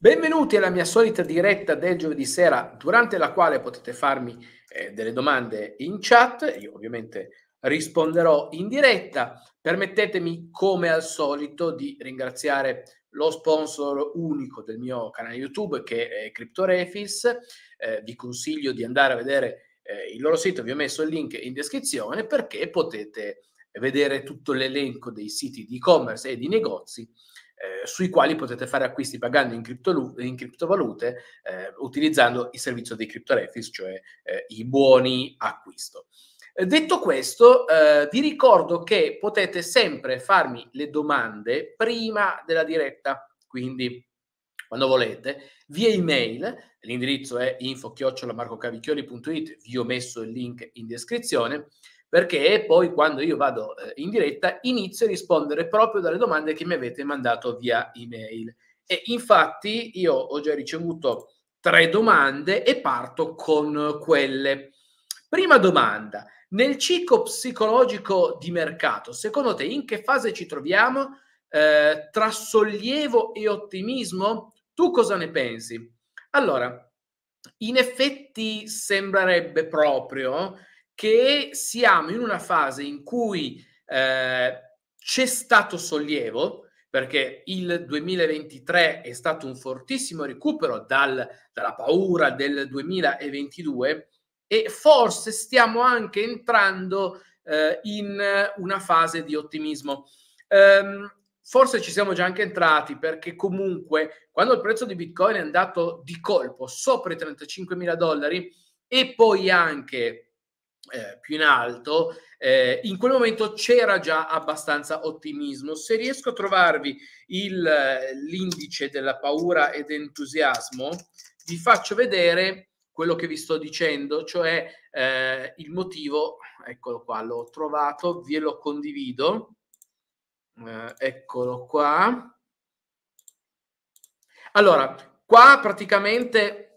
Benvenuti alla mia solita diretta del giovedì sera, durante la quale potete farmi eh, delle domande in chat, io ovviamente risponderò in diretta. Permettetemi, come al solito, di ringraziare lo sponsor unico del mio canale YouTube che è CryptoRefis. Eh, vi consiglio di andare a vedere eh, il loro sito, vi ho messo il link in descrizione perché potete vedere tutto l'elenco dei siti di e-commerce e di negozi eh, sui quali potete fare acquisti pagando in, cripto, in criptovalute eh, utilizzando il servizio dei CryptoRefis, cioè eh, i buoni acquisto. Eh, detto questo, eh, vi ricordo che potete sempre farmi le domande prima della diretta, quindi quando volete, via email, l'indirizzo è info-marcocavicchioli.it, vi ho messo il link in descrizione, perché poi quando io vado eh, in diretta inizio a rispondere proprio dalle domande che mi avete mandato via email. E infatti io ho già ricevuto tre domande e parto con quelle. Prima domanda, nel ciclo psicologico di mercato, secondo te in che fase ci troviamo? Eh, tra sollievo e ottimismo? Tu cosa ne pensi? Allora, in effetti sembrerebbe proprio che siamo in una fase in cui eh, c'è stato sollievo, perché il 2023 è stato un fortissimo recupero dal, dalla paura del 2022 e forse stiamo anche entrando eh, in una fase di ottimismo. Um, forse ci siamo già anche entrati perché comunque quando il prezzo di Bitcoin è andato di colpo sopra i 35 mila dollari e poi anche eh, più in alto, eh, in quel momento c'era già abbastanza ottimismo. Se riesco a trovarvi il, eh, l'indice della paura ed entusiasmo, vi faccio vedere quello che vi sto dicendo, cioè eh, il motivo, eccolo qua, l'ho trovato, ve lo condivido, eh, eccolo qua. Allora, qua praticamente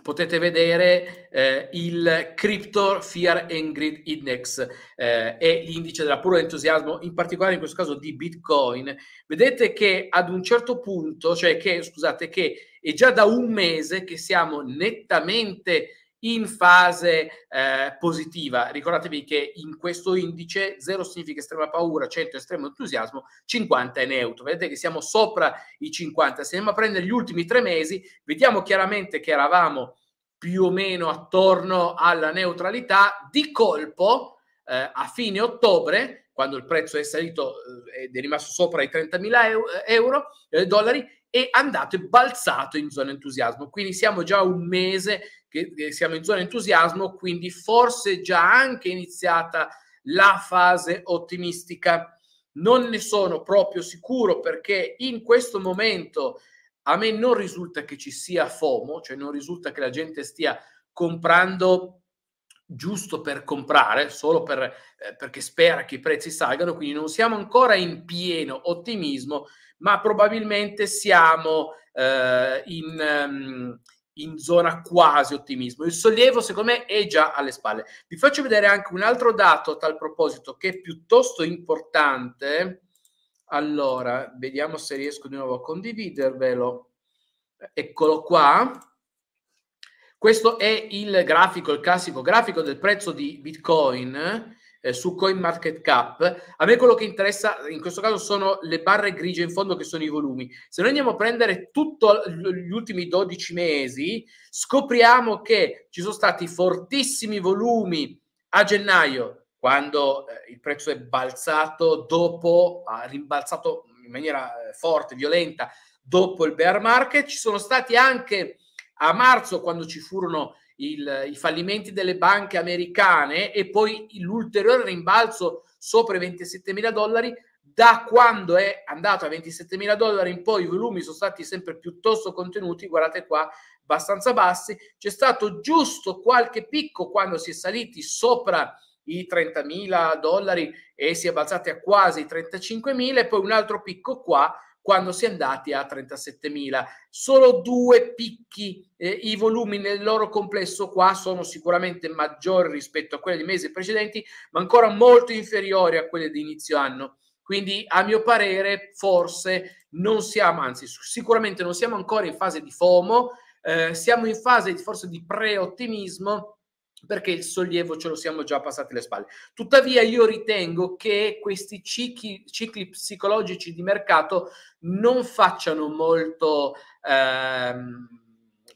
potete vedere eh, il Crypto Fear and Greed Index eh, e l'indice della paura entusiasmo, in particolare in questo caso di Bitcoin. Vedete che ad un certo punto, cioè che, scusate, che è già da un mese che siamo nettamente in fase eh, positiva. Ricordatevi che in questo indice 0 significa estrema paura, 100 estremo entusiasmo, 50 è neutro. Vedete che siamo sopra i 50. Se andiamo a prendere gli ultimi tre mesi, vediamo chiaramente che eravamo più o meno attorno alla neutralità. Di colpo, eh, a fine ottobre, quando il prezzo è salito eh, ed è rimasto sopra i 30.000 euro, eh, dollari, e andato e balzato in zona entusiasmo. Quindi siamo già un mese che, che siamo in zona entusiasmo, quindi forse già anche iniziata la fase ottimistica. Non ne sono proprio sicuro perché in questo momento a me non risulta che ci sia FOMO, cioè non risulta che la gente stia comprando giusto per comprare, solo per, eh, perché spera che i prezzi salgano, quindi non siamo ancora in pieno ottimismo, ma probabilmente siamo eh, in, ehm, in zona quasi ottimismo. Il sollievo, secondo me, è già alle spalle. Vi faccio vedere anche un altro dato a tal proposito che è piuttosto importante. Allora, vediamo se riesco di nuovo a condividervelo. Eccolo qua. Questo è il grafico, il classico grafico del prezzo di Bitcoin eh, su CoinMarketCap. A me quello che interessa in questo caso sono le barre grigie in fondo che sono i volumi. Se noi andiamo a prendere tutti gli ultimi 12 mesi, scopriamo che ci sono stati fortissimi volumi a gennaio, quando eh, il prezzo è balzato, dopo ha rimbalzato in maniera eh, forte, violenta, dopo il bear market, ci sono stati anche a marzo quando ci furono il, i fallimenti delle banche americane e poi l'ulteriore rimbalzo sopra i 27 mila dollari, da quando è andato a 27 mila dollari in poi i volumi sono stati sempre piuttosto contenuti, guardate qua, abbastanza bassi, c'è stato giusto qualche picco quando si è saliti sopra i 30 mila dollari e si è balzati a quasi 35 mila e poi un altro picco qua quando si è andati a 37.000. Solo due picchi, eh, i volumi nel loro complesso qua sono sicuramente maggiori rispetto a quelli dei mesi precedenti, ma ancora molto inferiori a quelli di inizio anno. Quindi a mio parere forse non siamo, anzi sicuramente non siamo ancora in fase di FOMO, eh, siamo in fase forse di pre-ottimismo perché il sollievo ce lo siamo già passati le spalle. Tuttavia io ritengo che questi cicli, cicli psicologici di mercato non facciano molto, ehm,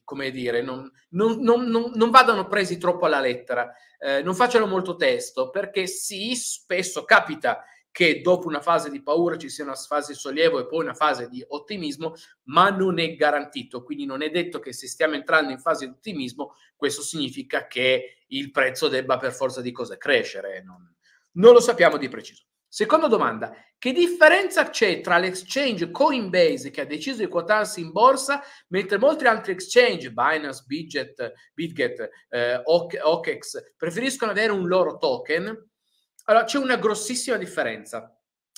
come dire, non, non, non, non, vadano presi troppo alla lettera, eh, non facciano molto testo, perché sì, spesso capita che dopo una fase di paura ci sia una fase di sollievo e poi una fase di ottimismo, ma non è garantito, quindi non è detto che se stiamo entrando in fase di ottimismo, questo significa che il prezzo debba per forza di cose crescere, non, non lo sappiamo di preciso. Seconda domanda, che differenza c'è tra l'exchange Coinbase che ha deciso di quotarsi in borsa mentre molti altri exchange, Binance, Bidget, Bitget eh, OKEX, preferiscono avere un loro token? Allora c'è una grossissima differenza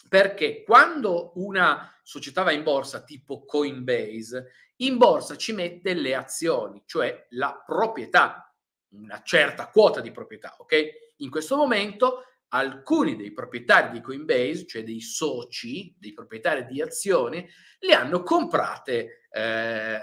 perché quando una società va in borsa tipo Coinbase, in borsa ci mette le azioni, cioè la proprietà una certa quota di proprietà, ok? In questo momento alcuni dei proprietari di Coinbase, cioè dei soci, dei proprietari di azioni, le hanno comprate eh,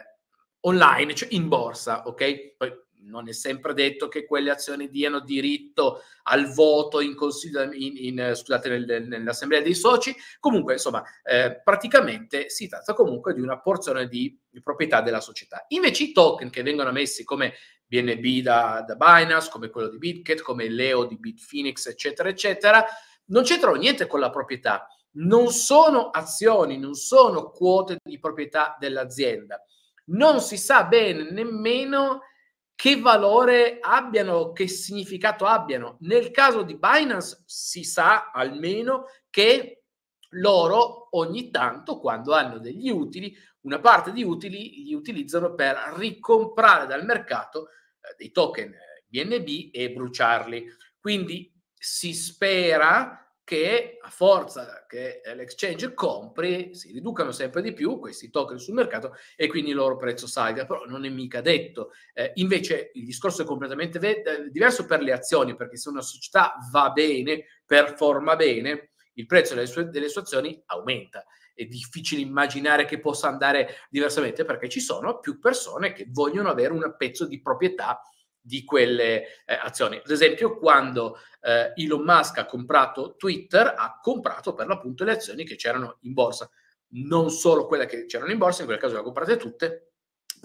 online, cioè in borsa, ok? Poi non è sempre detto che quelle azioni diano diritto al voto in consiglio, in, in, scusate, nel, nell'assemblea dei soci. Comunque, insomma, eh, praticamente si tratta comunque di una porzione di, di proprietà della società. Invece i token che vengono messi come BNB da, da Binance, come quello di Bitget, come Leo di Bitphoenix, eccetera, eccetera, non c'entrano niente con la proprietà. Non sono azioni, non sono quote di proprietà dell'azienda. Non si sa bene nemmeno che valore abbiano, che significato abbiano. Nel caso di Binance si sa almeno che loro ogni tanto, quando hanno degli utili, una parte di utili li utilizzano per ricomprare dal mercato eh, dei token BNB eh, e bruciarli. Quindi si spera che a forza che eh, l'exchange compri si riducano sempre di più questi token sul mercato e quindi il loro prezzo salga, però non è mica detto. Eh, invece il discorso è completamente ve- eh, diverso per le azioni, perché se una società va bene, performa bene, il prezzo delle sue, delle sue azioni aumenta. È difficile immaginare che possa andare diversamente perché ci sono più persone che vogliono avere un pezzo di proprietà di quelle eh, azioni. Ad esempio, quando eh, Elon Musk ha comprato Twitter, ha comprato per l'appunto le azioni che c'erano in borsa, non solo quelle che c'erano in borsa, in quel caso le ha comprate tutte,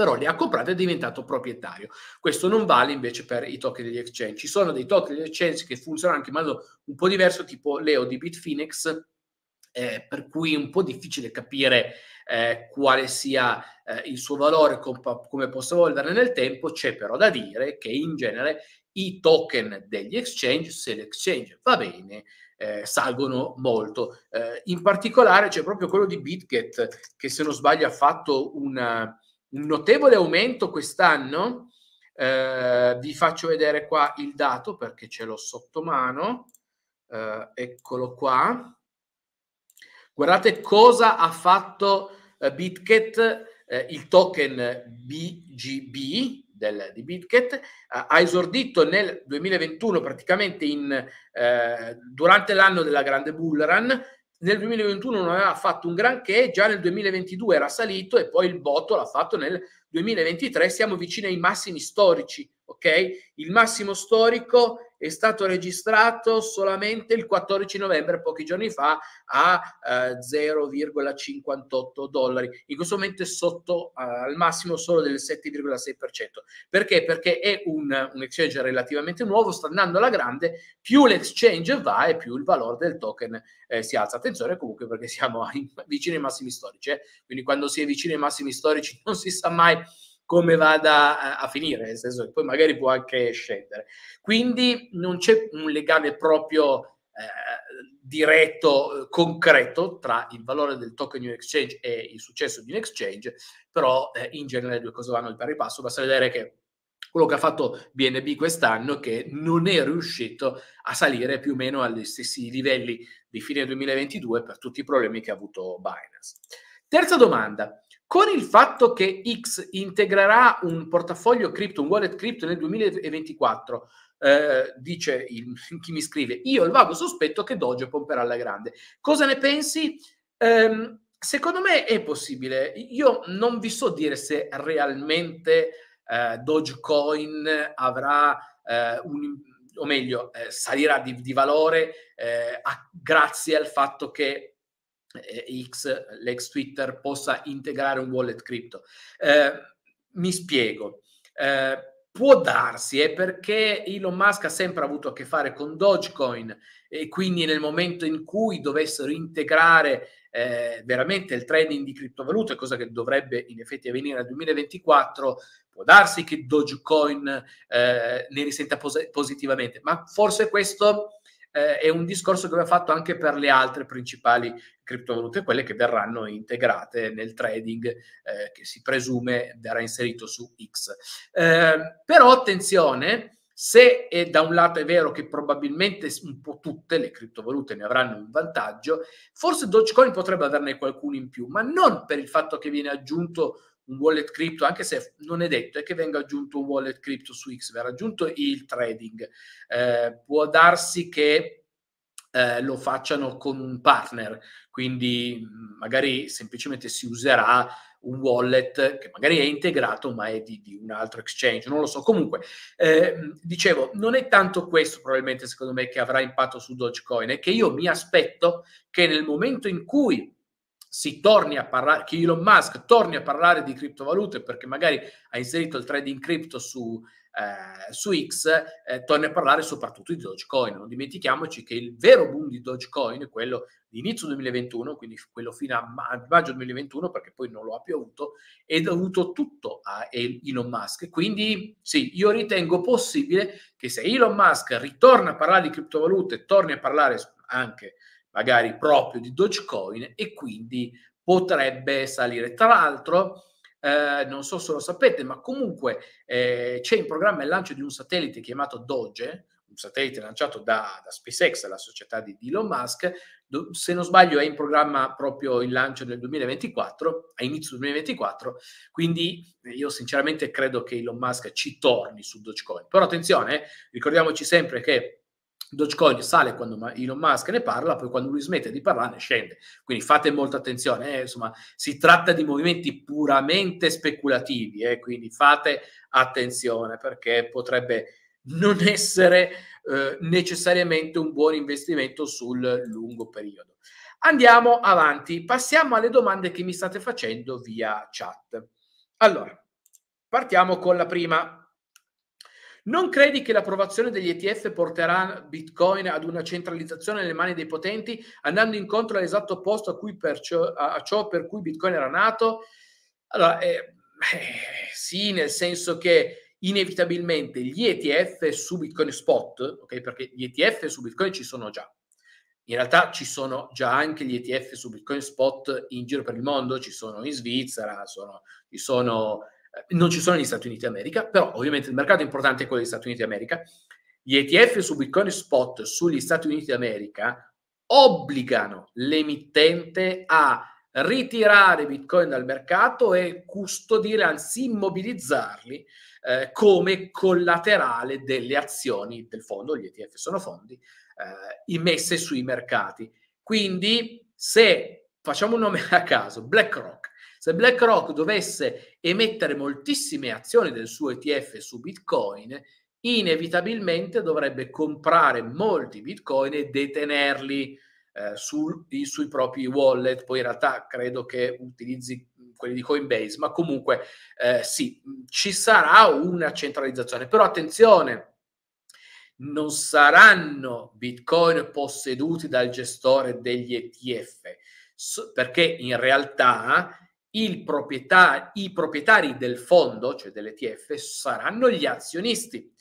però li ha comprati e è diventato proprietario. Questo non vale invece per i token degli exchange. Ci sono dei token degli exchange che funzionano anche in modo un po' diverso, tipo Leo di Bitfinex, eh, per cui è un po' difficile capire eh, quale sia eh, il suo valore, compa- come possa evolvere nel tempo, c'è però da dire che in genere i token degli exchange, se l'exchange va bene, eh, salgono molto. Eh, in particolare c'è proprio quello di BitGet che se non sbaglio ha fatto una, un notevole aumento quest'anno. Eh, vi faccio vedere qua il dato perché ce l'ho sotto mano. Eh, eccolo qua. Guardate cosa ha fatto eh, Bitget, eh, il token BGB del, di Bitget, eh, ha esordito nel 2021 praticamente in, eh, durante l'anno della grande bull run nel 2021 non aveva fatto un granché, già nel 2022 era salito e poi il botto l'ha fatto nel 2023, siamo vicini ai massimi storici ok? Il massimo storico è stato registrato solamente il 14 novembre, pochi giorni fa, a eh, 0,58 dollari. In questo momento è sotto eh, al massimo solo del 7,6%. Perché? Perché è un, un exchange relativamente nuovo, sta andando alla grande, più l'exchange va e più il valore del token eh, si alza. Attenzione comunque perché siamo ai, vicini ai massimi storici, eh. quindi quando si è vicini ai massimi storici non si sa mai come vada eh, a, finire, nel senso che poi magari può anche scendere. Quindi non c'è un legame proprio eh, diretto, eh, concreto tra il valore del token di un exchange e il successo di un exchange, però eh, in genere le due cose vanno di pari passo. Basta vedere che quello che ha fatto BNB quest'anno che non è riuscito a salire più o meno agli stessi livelli di fine 2022 per tutti i problemi che ha avuto Binance. Terza domanda, con il fatto che X integrerà un portafoglio cripto, un wallet cripto nel 2024, eh, dice il, chi mi scrive, io ho il vago sospetto che Doge pomperà alla grande. Cosa ne pensi? Eh, secondo me è possibile. Io non vi so dire se realmente eh, Dogecoin avrà eh, un, o meglio, eh, salirà di, di valore eh, grazie al fatto che eh, X, l'ex Twitter, possa integrare un wallet crypto. Eh, mi spiego. Eh, può darsi, è perché Elon Musk ha sempre avuto a che fare con Dogecoin e quindi nel momento in cui dovessero integrare eh, veramente il trading di criptovalute, cosa che dovrebbe in effetti avvenire nel 2024, può darsi che Dogecoin eh, ne risenta pos- positivamente, ma forse questo eh, è un discorso che va fatto anche per le altre principali criptovalute, quelle che verranno integrate nel trading eh, che si presume verrà inserito su X. Eh, però attenzione, se è da un lato è vero che probabilmente un po' tutte le criptovalute ne avranno un vantaggio, forse Dogecoin potrebbe averne qualcuno in più, ma non per il fatto che viene aggiunto un wallet crypto, anche se non è detto è che venga aggiunto un wallet crypto su X, verrà aggiunto il trading. Eh, può darsi che eh, lo facciano con un partner, quindi mm, magari semplicemente si userà un wallet che magari è integrato ma è di, di un altro exchange, non lo so. Comunque, eh, mm, dicevo, non è tanto questo probabilmente secondo me che avrà impatto su Dogecoin, è che io mi aspetto che nel momento in cui si torni a parlare, che Elon Musk torni a parlare di criptovalute perché magari ha inserito il trading crypto su, eh, su X, eh, torni a parlare soprattutto di Dogecoin. Non dimentichiamoci che il vero boom di Dogecoin, quello di inizio 2021, quindi quello fino a ma- maggio 2021, perché poi non lo ha più avuto, è dovuto tutto a Elon Musk. Quindi sì, io ritengo possibile che se Elon Musk ritorna a parlare di criptovalute, torni a parlare anche magari proprio di Dogecoin e quindi potrebbe salire. Tra l'altro, eh, non so se lo sapete, ma comunque eh, c'è in programma il lancio di un satellite chiamato Doge, un satellite lanciato da, da SpaceX, la società di Elon Musk. se non sbaglio, è in programma proprio il lancio nel 2024, a inizio 2024. Quindi io sinceramente credo che Elon Musk ci torni su Dogecoin. Però attenzione, ricordiamoci sempre che Dogecoin sale quando Elon Musk ne parla, poi quando lui smette di parlarne scende. Quindi fate molta attenzione, eh, insomma, si tratta di movimenti puramente speculativi, eh, quindi fate attenzione perché potrebbe non essere eh, necessariamente un buon investimento sul lungo periodo. Andiamo avanti, passiamo alle domande che mi state facendo via chat. Allora, partiamo con la prima. Non credi che l'approvazione degli ETF porterà Bitcoin ad una centralizzazione nelle mani dei potenti, andando incontro all'esatto opposto a, ciò, a ciò, per cui Bitcoin era nato? Allora, eh, eh, sì, nel senso che inevitabilmente gli ETF su Bitcoin spot, okay, perché gli ETF su Bitcoin ci sono già. In realtà ci sono già anche gli ETF su Bitcoin spot in giro per il mondo, ci sono in Svizzera, sono, ci sono eh, non ci sono gli Stati Uniti d'America, però ovviamente il mercato importante è quello degli Stati Uniti d'America. Gli ETF su Bitcoin spot sugli Stati Uniti d'America obbligano l'emittente a ritirare Bitcoin dal mercato e custodire, anzi immobilizzarli eh, come collaterale delle azioni del fondo, gli ETF sono fondi, eh, immesse sui mercati. Quindi se facciamo un nome a caso, BlackRock, se BlackRock dovesse emettere moltissime azioni del suo ETF su Bitcoin, inevitabilmente dovrebbe comprare molti Bitcoin e detenerli eh, sul, sui propri wallet. Poi in realtà credo che utilizzi quelli di Coinbase, ma comunque eh, sì, ci sarà una centralizzazione. Però attenzione, non saranno bitcoin posseduti dal gestore degli ETF, perché in realtà proprietà, i proprietari del fondo, cioè dell'ETF, saranno gli azionisti.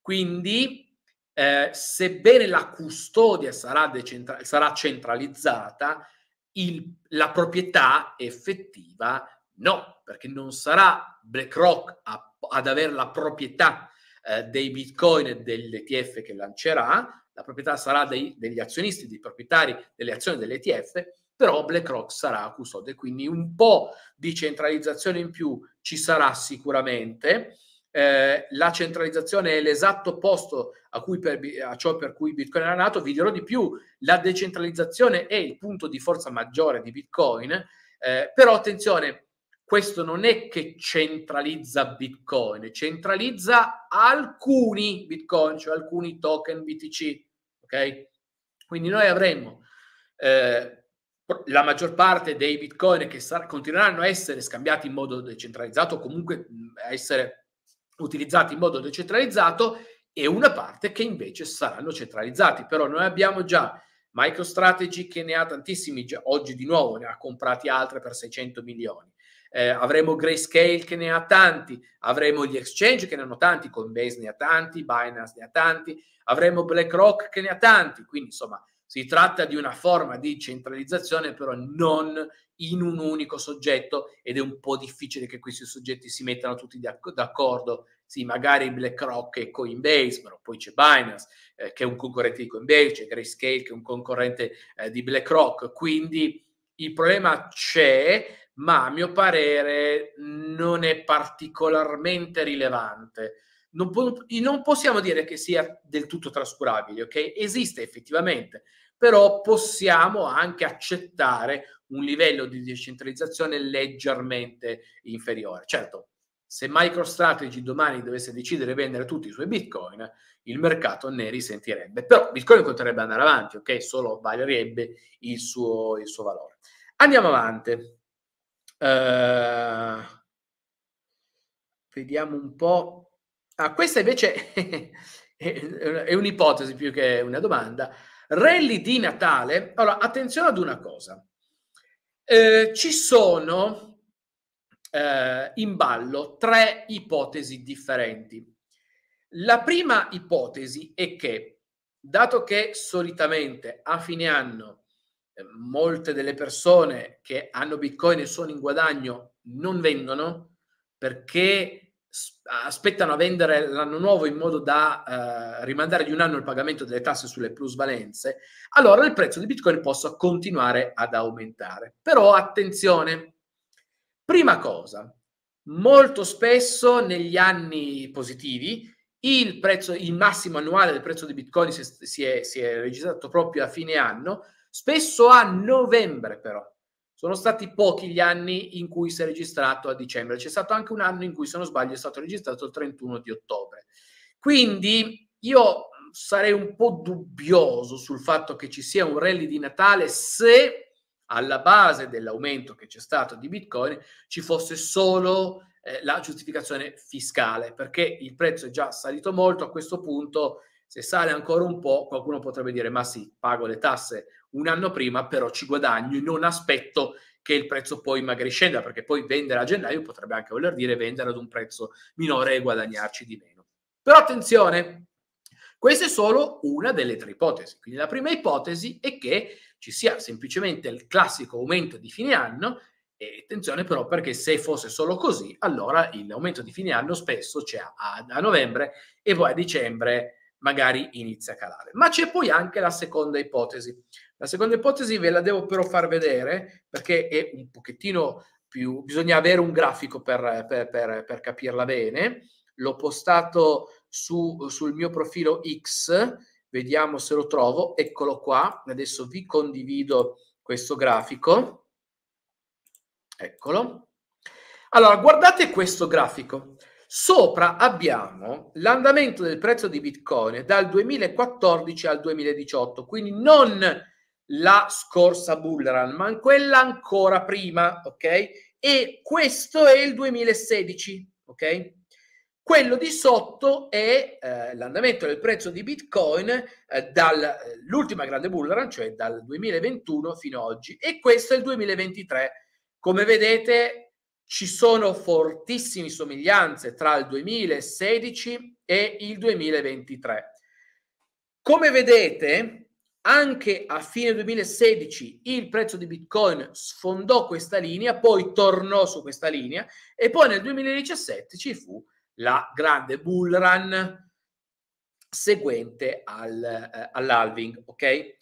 Quindi, eh, sebbene la custodia sarà, decentra- sarà centralizzata, il, la proprietà effettiva no, perché non sarà BlackRock a, ad avere la proprietà eh, dei bitcoin e dell'ETF che lancerà, la proprietà sarà dei, degli azionisti, dei proprietari delle azioni dell'ETF, però BlackRock sarà custode, quindi un po' di centralizzazione in più ci sarà sicuramente. Eh, la centralizzazione è l'esatto opposto a, per, a, ciò per cui Bitcoin era nato. Vi dirò di più, la decentralizzazione è il punto di forza maggiore di Bitcoin, eh, però attenzione, questo non è che centralizza Bitcoin, centralizza alcuni Bitcoin, cioè alcuni token BTC. Ok? Quindi noi avremmo eh, la maggior parte dei bitcoin che sar- continueranno a essere scambiati in modo decentralizzato o comunque a essere utilizzati in modo decentralizzato e una parte che invece saranno centralizzati. Però noi abbiamo già MicroStrategy che ne ha tantissimi, già, oggi di nuovo ne ha comprati altre per 600 milioni. Eh, avremo Grayscale che ne ha tanti, avremo gli exchange che ne hanno tanti, Coinbase ne ha tanti, Binance ne ha tanti, avremo BlackRock che ne ha tanti, quindi insomma si tratta di una forma di centralizzazione, però non in un unico soggetto ed è un po' difficile che questi soggetti si mettano tutti d'accordo. Sì, magari BlackRock e Coinbase, però poi c'è Binance eh, che è un concorrente di Coinbase, c'è Grayscale che è un concorrente eh, di BlackRock. Quindi il problema c'è, ma a mio parere non è particolarmente rilevante non, po- non possiamo dire che sia del tutto trascurabile, ok? Esiste effettivamente, però possiamo anche accettare un livello di decentralizzazione leggermente inferiore. Certo, se MicroStrategy domani dovesse decidere di vendere tutti i suoi bitcoin, il mercato ne risentirebbe. Però bitcoin potrebbe andare avanti, ok? Solo valerebbe il suo, il suo valore. Andiamo avanti. Uh, vediamo un po'. Ah, questa invece è un'ipotesi più che una domanda. Rally di Natale. Allora, attenzione ad una cosa. Eh, ci sono eh, in ballo tre ipotesi differenti. La prima ipotesi è che, dato che solitamente a fine anno eh, molte delle persone che hanno Bitcoin e sono in guadagno non vendono perché aspettano a vendere l'anno nuovo in modo da eh, rimandare di un anno il pagamento delle tasse sulle plusvalenze, allora il prezzo di Bitcoin possa continuare ad aumentare. Però attenzione, prima cosa, molto spesso negli anni positivi il, prezzo, il massimo annuale del prezzo di Bitcoin si, si, è, si è registrato proprio a fine anno, spesso a novembre però. Sono stati pochi gli anni in cui si è registrato a dicembre. C'è stato anche un anno in cui, se non sbaglio, è stato registrato il 31 di ottobre. Quindi io sarei un po' dubbioso sul fatto che ci sia un rally di Natale se alla base dell'aumento che c'è stato di Bitcoin ci fosse solo eh, la giustificazione fiscale, perché il prezzo è già salito molto a questo punto. Se sale ancora un po', qualcuno potrebbe dire: Ma sì, pago le tasse un anno prima, però ci guadagno e non aspetto che il prezzo poi magari scenda, perché poi vendere a gennaio potrebbe anche voler dire vendere ad un prezzo minore e guadagnarci di meno. Però attenzione, questa è solo una delle tre ipotesi. Quindi la prima ipotesi è che ci sia semplicemente il classico aumento di fine anno e attenzione però perché se fosse solo così, allora l'aumento di fine anno spesso c'è a, a, novembre e poi a dicembre magari inizia a calare. Ma c'è poi anche la seconda ipotesi, la seconda ipotesi ve la devo però far vedere perché è un pochettino più, bisogna avere un grafico per, per, per, per capirla bene. L'ho postato su, sul mio profilo X, vediamo se lo trovo, eccolo qua, adesso vi condivido questo grafico, eccolo. Allora, guardate questo grafico. Sopra abbiamo l'andamento del prezzo di Bitcoin dal 2014 al 2018, quindi non la scorsa bull run, ma quella ancora prima, ok? E questo è il 2016, ok? Quello di sotto è eh, l'andamento del prezzo di Bitcoin eh, dall'ultima eh, grande bull run, cioè dal 2021 fino ad oggi, e questo è il 2023. Come vedete ci sono fortissime somiglianze tra il 2016 e il 2023. Come vedete, anche a fine 2016 il prezzo di Bitcoin sfondò questa linea, poi tornò su questa linea e poi nel 2017 ci fu la grande bull run seguente al, eh, all'halving, ok?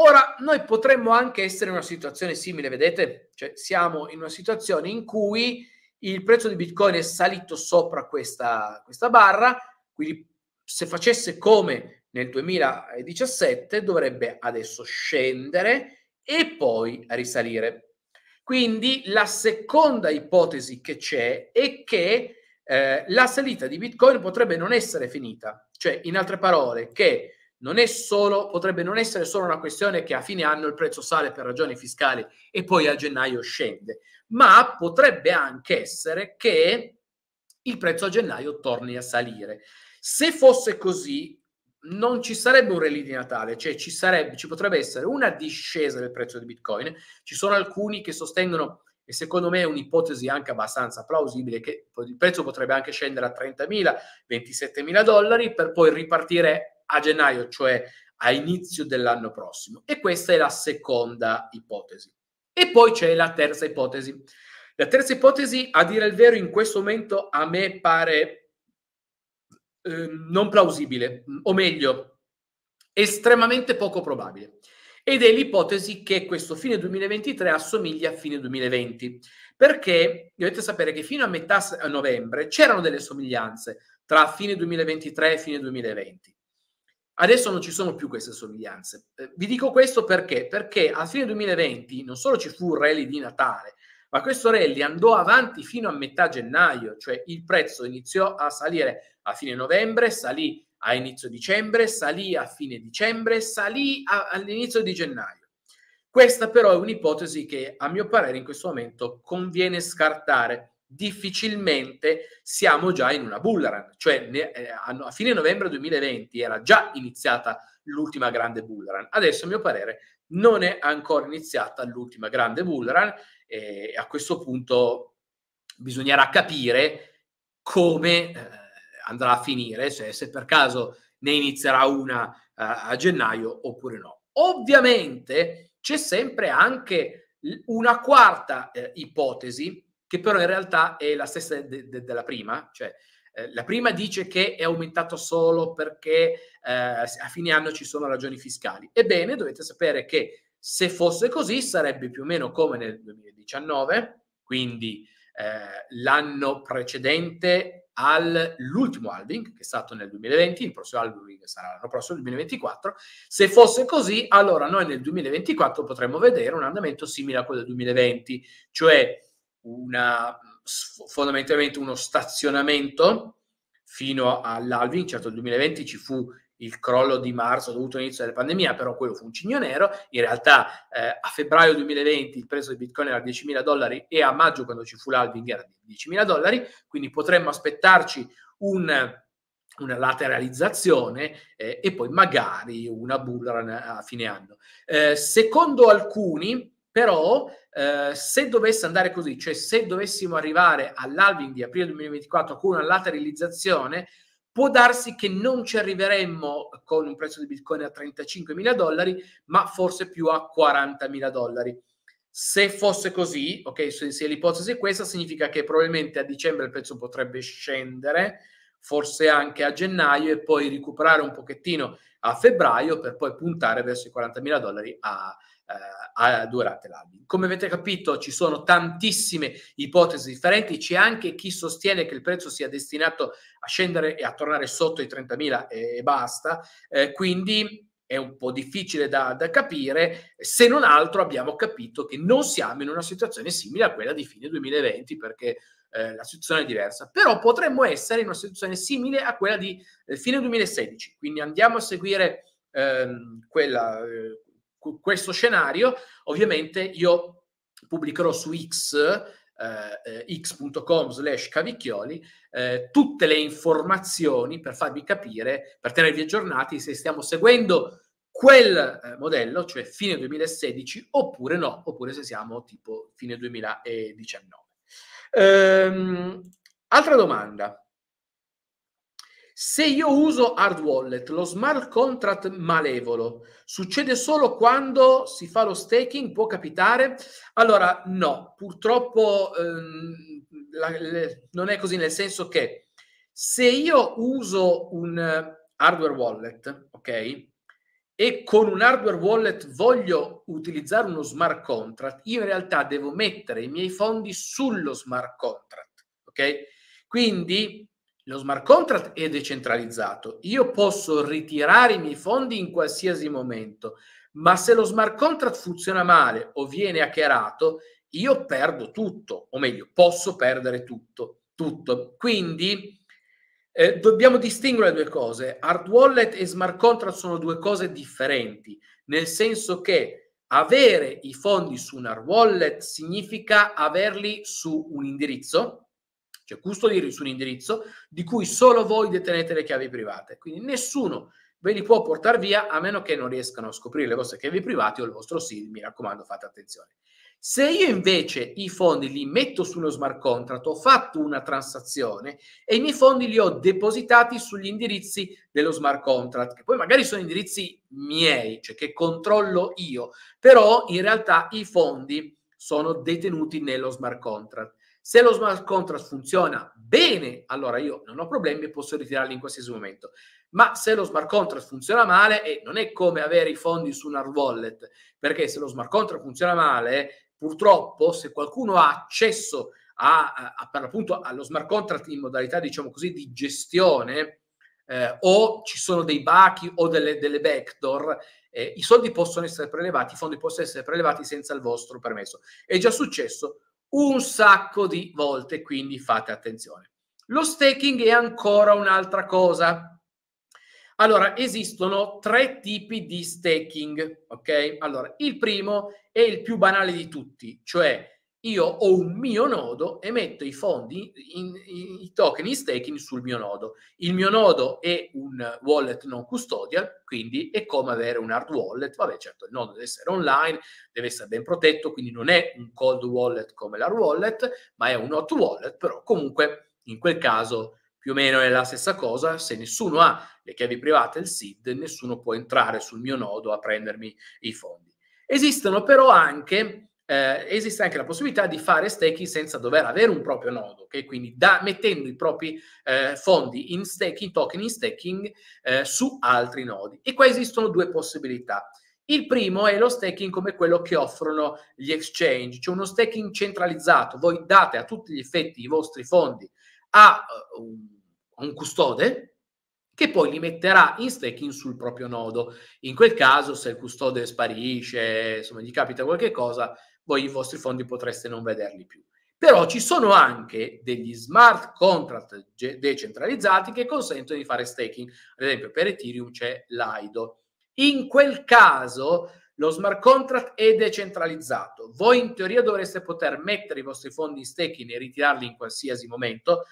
Ora, noi potremmo anche essere in una situazione simile, vedete? Cioè, siamo in una situazione in cui il prezzo di Bitcoin è salito sopra questa, questa barra, quindi se facesse come nel 2017 dovrebbe adesso scendere e poi risalire. Quindi la seconda ipotesi che c'è è che eh, la salita di Bitcoin potrebbe non essere finita, cioè in altre parole che non è solo, potrebbe non essere solo una questione che a fine anno il prezzo sale per ragioni fiscali e poi a gennaio scende, ma potrebbe anche essere che il prezzo a gennaio torni a salire. Se fosse così, non ci sarebbe un rally di Natale, cioè ci, sarebbe, ci potrebbe essere una discesa del prezzo di Bitcoin. Ci sono alcuni che sostengono, e secondo me è un'ipotesi anche abbastanza plausibile, che il prezzo potrebbe anche scendere a 30.000, 27.000 dollari per poi ripartire a gennaio, cioè a inizio dell'anno prossimo. E questa è la seconda ipotesi. E poi c'è la terza ipotesi. La terza ipotesi, a dire il vero, in questo momento a me pare Ehm, non plausibile, o meglio, estremamente poco probabile. Ed è l'ipotesi che questo fine 2023 assomiglia a fine 2020, perché dovete sapere che fino a metà novembre c'erano delle somiglianze tra fine 2023 e fine 2020. Adesso non ci sono più queste somiglianze. Eh, vi dico questo perché? Perché a fine 2020 non solo ci fu un rally di Natale, ma questo rally andò avanti fino a metà gennaio, cioè il prezzo iniziò a salire a fine novembre, salì a inizio dicembre, salì a fine dicembre, salì a, all'inizio di gennaio. Questa però è un'ipotesi che a mio parere in questo momento conviene scartare. Difficilmente siamo già in una bull run, cioè eh, a fine novembre 2020 era già iniziata l'ultima grande bull run. Adesso a mio parere non è ancora iniziata l'ultima grande bull run e a questo punto bisognerà capire come eh, andrà a finire, cioè se per caso ne inizierà una eh, a gennaio oppure no. Ovviamente c'è sempre anche una quarta eh, ipotesi che però in realtà è la stessa de- de- della prima, cioè eh, la prima dice che è aumentato solo perché eh, a fine anno ci sono ragioni fiscali. Ebbene, dovete sapere che se fosse così sarebbe più o meno come nel 2019, quindi eh, l'anno precedente all'ultimo halving, che è stato nel 2020, il prossimo halving sarà l'anno prossimo, il 2024. Se fosse così, allora noi nel 2024 potremmo vedere un andamento simile a quello del 2020, cioè una, fondamentalmente uno stazionamento fino all'halving, certo il 2020 ci fu il crollo di marzo dovuto all'inizio della pandemia, però quello fu un cigno nero. In realtà eh, a febbraio 2020 il prezzo di Bitcoin era 10.000 dollari e a maggio quando ci fu l'alving era 10.000 dollari, quindi potremmo aspettarci un, una lateralizzazione eh, e poi magari una bull run a fine anno. Eh, secondo alcuni, però, eh, se dovesse andare così, cioè se dovessimo arrivare all'alving di aprile 2024 con una lateralizzazione, Può darsi che non ci arriveremmo con un prezzo di Bitcoin a 35.000 dollari, ma forse più a 40.000 dollari. Se fosse così, ok, se, l'ipotesi è questa, significa che probabilmente a dicembre il prezzo potrebbe scendere, forse anche a gennaio, e poi recuperare un pochettino a febbraio per poi puntare verso i 40.000 dollari a, eh, durante l'album. Come avete capito ci sono tantissime ipotesi differenti, c'è anche chi sostiene che il prezzo sia destinato a scendere e a tornare sotto i 30.000 e, e basta, eh, quindi è un po' difficile da, da, capire, se non altro abbiamo capito che non siamo in una situazione simile a quella di fine 2020 perché eh, la situazione è diversa, però potremmo essere in una situazione simile a quella di eh, fine 2016, quindi andiamo a seguire ehm, quella, eh, questo scenario, ovviamente io pubblicherò su X, eh, eh x.com slash cavicchioli, eh, tutte le informazioni per farvi capire, per tenervi aggiornati se stiamo seguendo quel eh, modello, cioè fine 2016, oppure no, oppure se siamo tipo fine 2019. Ehm, altra domanda. Se io uso hard wallet, lo smart contract malevolo succede solo quando si fa lo staking, può capitare? Allora, no, purtroppo ehm, la, le, non è così, nel senso che se io uso un hardware wallet, ok? E con un hardware wallet voglio utilizzare uno smart contract, io in realtà devo mettere i miei fondi sullo smart contract, ok? Quindi lo smart contract è decentralizzato, io posso ritirare i miei fondi in qualsiasi momento, ma se lo smart contract funziona male o viene hackerato, io perdo tutto, o meglio, posso perdere tutto, tutto. Quindi eh, dobbiamo distinguere le due cose. Hard wallet e smart contract sono due cose differenti, nel senso che avere i fondi su un hard wallet significa averli su un indirizzo, cioè custodirli su un indirizzo di cui solo voi detenete le chiavi private. Quindi nessuno ve li può portare via a meno che non riescano a scoprire le vostre chiavi private o il vostro SID, mi raccomando, fate attenzione. Se io invece i fondi li metto su uno smart contract, ho fatto una transazione e i miei fondi li ho depositati sugli indirizzi dello smart contract, che poi magari sono indirizzi miei, cioè che controllo io, però in realtà i fondi sono detenuti nello smart contract. Se lo smart contract funziona bene, allora io non ho problemi e posso ritirarli in qualsiasi momento. Ma se lo smart contract funziona male, e non è come avere i fondi su una wallet, perché se lo smart contract funziona male, purtroppo se qualcuno ha accesso a, a, a, per l'appunto allo smart contract in modalità, diciamo così, di gestione, eh, o ci sono dei bachi o delle, delle backdoor, eh, i soldi possono essere prelevati, i fondi possono essere prelevati senza il vostro permesso. È già successo un sacco di volte, quindi fate attenzione. Lo staking è ancora un'altra cosa. Allora, esistono tre tipi di staking, ok? Allora, il primo è il più banale di tutti, cioè io ho un mio nodo e metto i fondi, in, in, i token in staking sul mio nodo. Il mio nodo è un wallet non custodial, quindi è come avere un hard wallet. Vabbè, certo, il nodo deve essere online, deve essere ben protetto, quindi non è un cold wallet come l'hard wallet, ma è un hot wallet, però comunque in quel caso più o meno è la stessa cosa, se nessuno ha le chiavi private, il SID, nessuno può entrare sul mio nodo a prendermi i fondi. Esistono però anche eh, esiste anche la possibilità di fare staking senza dover avere un proprio nodo, che okay? quindi da, mettendo i propri eh, fondi in staking, token in staking eh, su altri nodi. E qua esistono due possibilità. Il primo è lo staking come quello che offrono gli exchange, cioè uno staking centralizzato. Voi date a tutti gli effetti i vostri fondi a uh, un custode, che poi li metterà in staking sul proprio nodo. In quel caso, se il custode sparisce, insomma, gli capita qualche cosa, voi i vostri fondi potreste non vederli più. Però ci sono anche degli smart contract decentralizzati che consentono di fare staking. Ad esempio per Ethereum c'è l'IDO. In quel caso lo smart contract è decentralizzato. Voi in teoria dovreste poter mettere i vostri fondi in staking e ritirarli in qualsiasi momento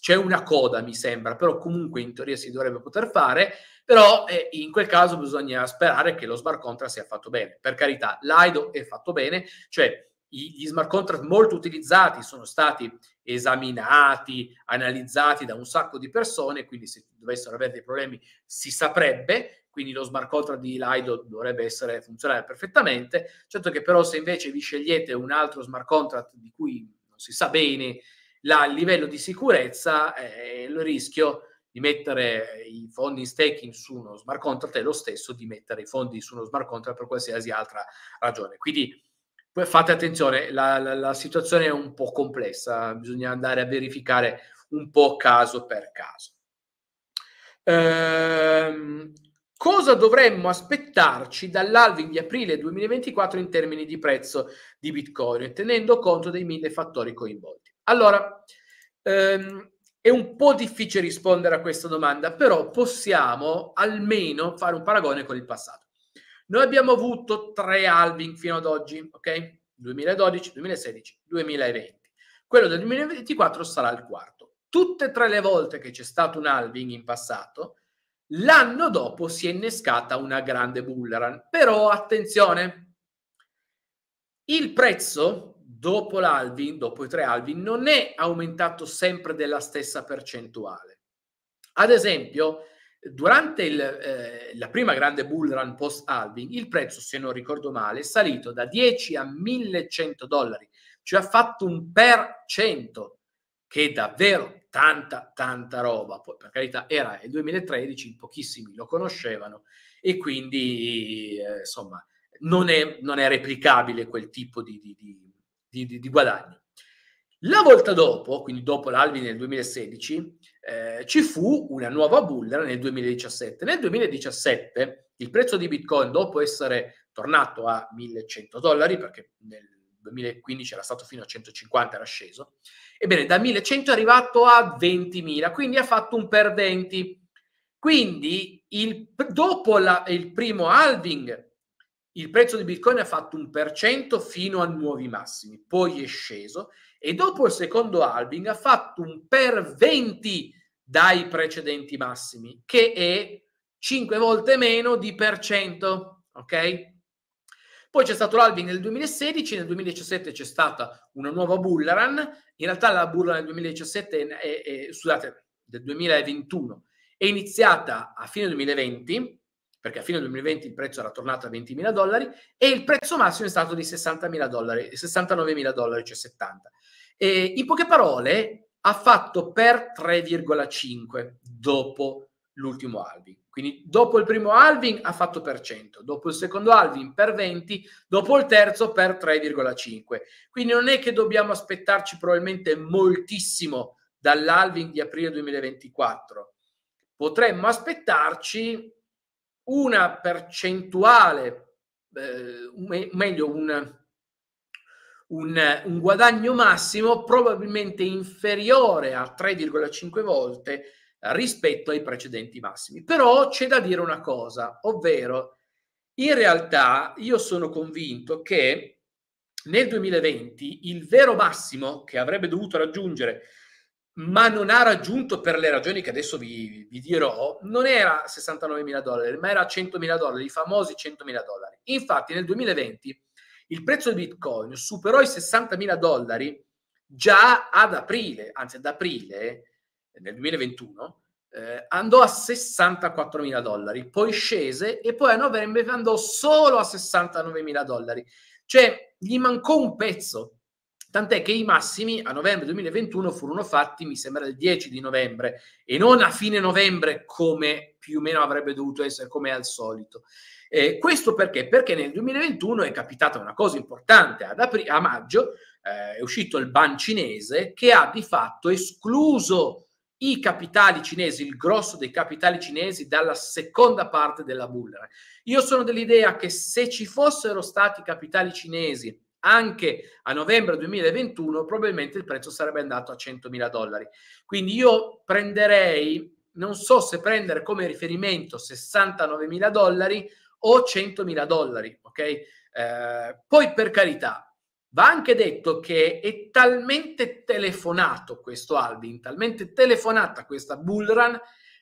c'è una coda, mi sembra, però comunque in teoria si dovrebbe poter fare, però eh, in quel caso bisogna sperare che lo smart contract sia fatto bene. Per carità, l'IDO è fatto bene, cioè gli smart contract molto utilizzati sono stati esaminati, analizzati da un sacco di persone, quindi se dovessero avere dei problemi si saprebbe, quindi lo smart contract di Lido dovrebbe essere funzionale perfettamente, certo che però se invece vi scegliete un altro smart contract di cui non si sa bene la, il livello di sicurezza e il rischio di mettere i fondi in staking su uno smart contract è lo stesso di mettere i fondi su uno smart contract per qualsiasi altra ragione. Quindi fate attenzione, la, la, la situazione è un po' complessa, bisogna andare a verificare un po' caso per caso. Ehm, cosa dovremmo aspettarci dall'alving di aprile 2024 in termini di prezzo di Bitcoin, tenendo conto dei mille fattori coinvolti? Allora, ehm, è un po' difficile rispondere a questa domanda, però possiamo almeno fare un paragone con il passato. Noi abbiamo avuto tre halving fino ad oggi, ok? 2012, 2016, 2020. Quello del 2024 sarà il quarto. Tutte e tre le volte che c'è stato un halving in passato, l'anno dopo si è innescata una grande bull run. Però attenzione, il prezzo dopo l'alvin, dopo i tre alvin, non è aumentato sempre della stessa percentuale. Ad esempio, durante il, eh, la prima grande bull run post alvin, il prezzo, se non ricordo male, è salito da 10 a 1100 dollari, cioè ha fatto un per cento, che è davvero tanta, tanta roba. Poi, per carità, era il 2013, pochissimi lo conoscevano e quindi, eh, insomma, non è, non è replicabile quel tipo di, di, di di, di, di guadagni. La volta dopo, quindi dopo l'Albi nel 2016, eh, ci fu una nuova bulla nel 2017. Nel 2017 il prezzo di Bitcoin, dopo essere tornato a 1100 dollari, perché nel 2015 era stato fino a 150, era sceso, ebbene da 1100 è arrivato a 20.000, quindi ha fatto un per Quindi il, dopo la, il primo halving il prezzo di Bitcoin ha fatto un per cento fino a nuovi massimi, poi è sceso e dopo il secondo halving ha fatto un per 20 dai precedenti massimi, che è 5 volte meno di per cento, ok? Poi c'è stato l'albing nel 2016, nel 2017 c'è stata una nuova bull run, in realtà la bull run del 2017, è, è, è, scusate, del 2021 è iniziata a fine 2020 perché a fine 2020 il prezzo era tornato a 20.000 dollari e il prezzo massimo è stato di 60.000 dollari, 69.000 dollari, cioè 70. E, in poche parole, ha fatto per 3,5 dopo l'ultimo halving. Quindi dopo il primo halving ha fatto per 100, dopo il secondo halving per 20, dopo il terzo per 3,5. Quindi non è che dobbiamo aspettarci probabilmente moltissimo dall'halving di aprile 2024. Potremmo aspettarci una percentuale, eh, meglio un, un, un guadagno massimo probabilmente inferiore a 3,5 volte rispetto ai precedenti massimi. Però c'è da dire una cosa, ovvero in realtà io sono convinto che nel 2020 il vero massimo che avrebbe dovuto raggiungere ma non ha raggiunto per le ragioni che adesso vi, vi dirò, non era 69 mila dollari, ma era 100 mila dollari, i famosi 100 mila dollari. Infatti nel 2020 il prezzo di Bitcoin superò i 60 mila dollari già ad aprile, anzi ad aprile nel 2021, eh, andò a 64 mila dollari, poi scese e poi a novembre andò solo a 69 mila dollari. Cioè gli mancò un pezzo tant'è che i massimi a novembre 2021 furono fatti, mi sembra, il 10 di novembre e non a fine novembre come più o meno avrebbe dovuto essere, come al solito. Eh, questo perché? Perché nel 2021 è capitata una cosa importante, apri- a maggio eh, è uscito il ban cinese che ha di fatto escluso i capitali cinesi, il grosso dei capitali cinesi dalla seconda parte della bullera. Io sono dell'idea che se ci fossero stati capitali cinesi anche a novembre 2021 probabilmente il prezzo sarebbe andato a 100.000 dollari. Quindi io prenderei, non so se prendere come riferimento 69.000 dollari o 100.000 dollari, ok? Eh, poi per carità, va anche detto che è talmente telefonato questo Alvin, talmente telefonata questa bull run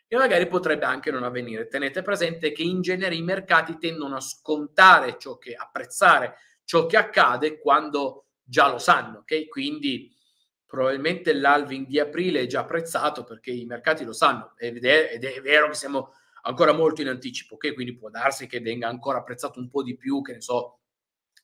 che magari potrebbe anche non avvenire. Tenete presente che in genere i mercati tendono a scontare ciò che apprezzare ciò che accade quando già lo sanno, ok? Quindi probabilmente l'alving di aprile è già apprezzato perché i mercati lo sanno ed è, ed è vero che siamo ancora molto in anticipo, ok? Quindi può darsi che venga ancora apprezzato un po' di più, che ne so,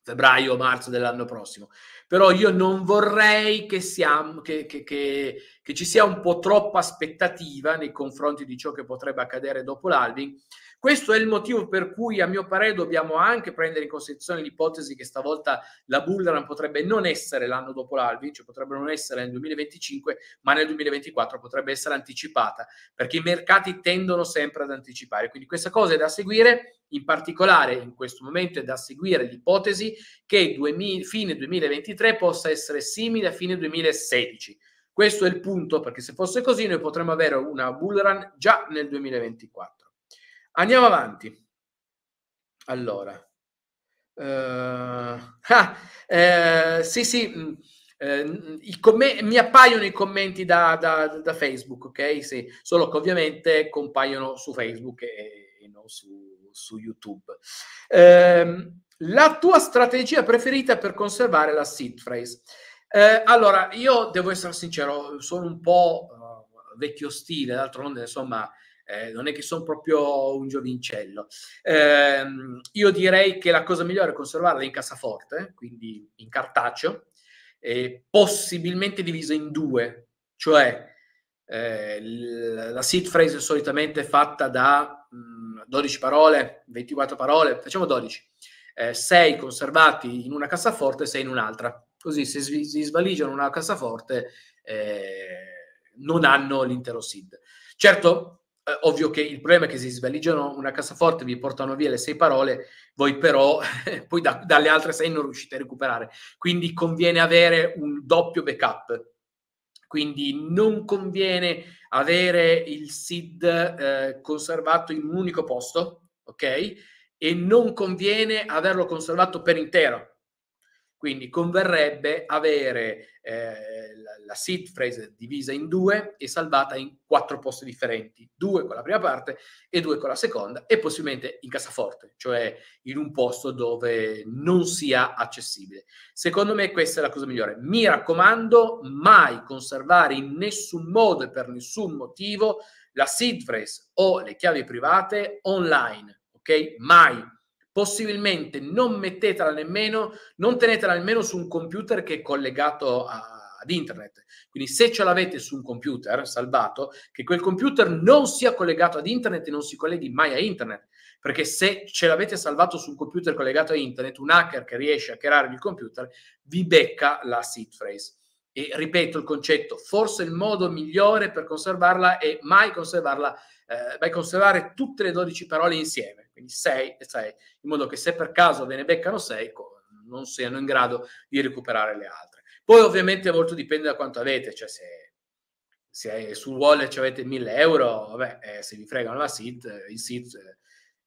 febbraio o marzo dell'anno prossimo. Però io non vorrei che, siamo, che, che, che, che ci sia un po' troppa aspettativa nei confronti di ciò che potrebbe accadere dopo l'alving questo è il motivo per cui, a mio parere, dobbiamo anche prendere in considerazione l'ipotesi che stavolta la Bullrun potrebbe non essere l'anno dopo l'Alvin, cioè potrebbe non essere nel 2025, ma nel 2024 potrebbe essere anticipata, perché i mercati tendono sempre ad anticipare. Quindi questa cosa è da seguire. In particolare, in questo momento è da seguire l'ipotesi che 2000, fine 2023 possa essere simile a fine 2016. Questo è il punto, perché se fosse così noi potremmo avere una bull run già nel 2024. Andiamo avanti. Allora. Uh, ah, eh, sì, sì, mm, eh, comm- mi appaiono i commenti da, da, da, Facebook, ok? Sì, solo che ovviamente compaiono su Facebook e, e non su, su YouTube. Eh, la tua strategia preferita per conservare la seed phrase? Eh, allora, io devo essere sincero, sono un po' eh, vecchio stile, d'altronde, insomma, eh, non è che sono proprio un giovincello. Eh, io direi che la cosa migliore è conservarla in cassaforte, quindi in cartaceo, e possibilmente divisa in due, cioè eh, la seed phrase è solitamente fatta da mh, mm, 12 parole, 24 parole, facciamo 12, 6 eh, conservati in una cassaforte e 6 in un'altra. Così se si svaligiano una cassaforte eh, non hanno l'intero seed. Certo, eh, ovvio che il problema è che si svaligiano una cassaforte, vi portano via le sei parole, voi però poi da, dalle altre sei non riuscite a recuperare. Quindi conviene avere un doppio backup. Quindi non conviene avere il SID eh, conservato in un unico posto, ok? E non conviene averlo conservato per intero. Quindi converrebbe avere eh, la, la seed phrase divisa in due e salvata in quattro posti differenti, due con la prima parte e due con la seconda e possibilmente in cassaforte, cioè in un posto dove non sia accessibile. Secondo me questa è la cosa migliore. Mi raccomando, mai conservare in nessun modo e per nessun motivo la seed phrase o le chiavi private online, ok? Mai possibilmente non mettetela nemmeno, non tenetela nemmeno su un computer che è collegato a, ad internet. Quindi se ce l'avete su un computer salvato, che quel computer non sia collegato ad internet e non si colleghi mai a internet. Perché se ce l'avete salvato su un computer collegato a internet, un hacker che riesce a crearvi il computer vi becca la seed phrase. E ripeto il concetto, forse il modo migliore per conservarla è mai conservarla, eh, mai conservare tutte le 12 parole insieme quindi 6 e 6, in modo che se per caso ve ne beccano 6, non siano in grado di recuperare le altre. Poi ovviamente molto dipende da quanto avete, cioè se, se sul wallet avete 1000 euro, vabbè, eh, se vi fregano la SIT, eh, i SIT eh,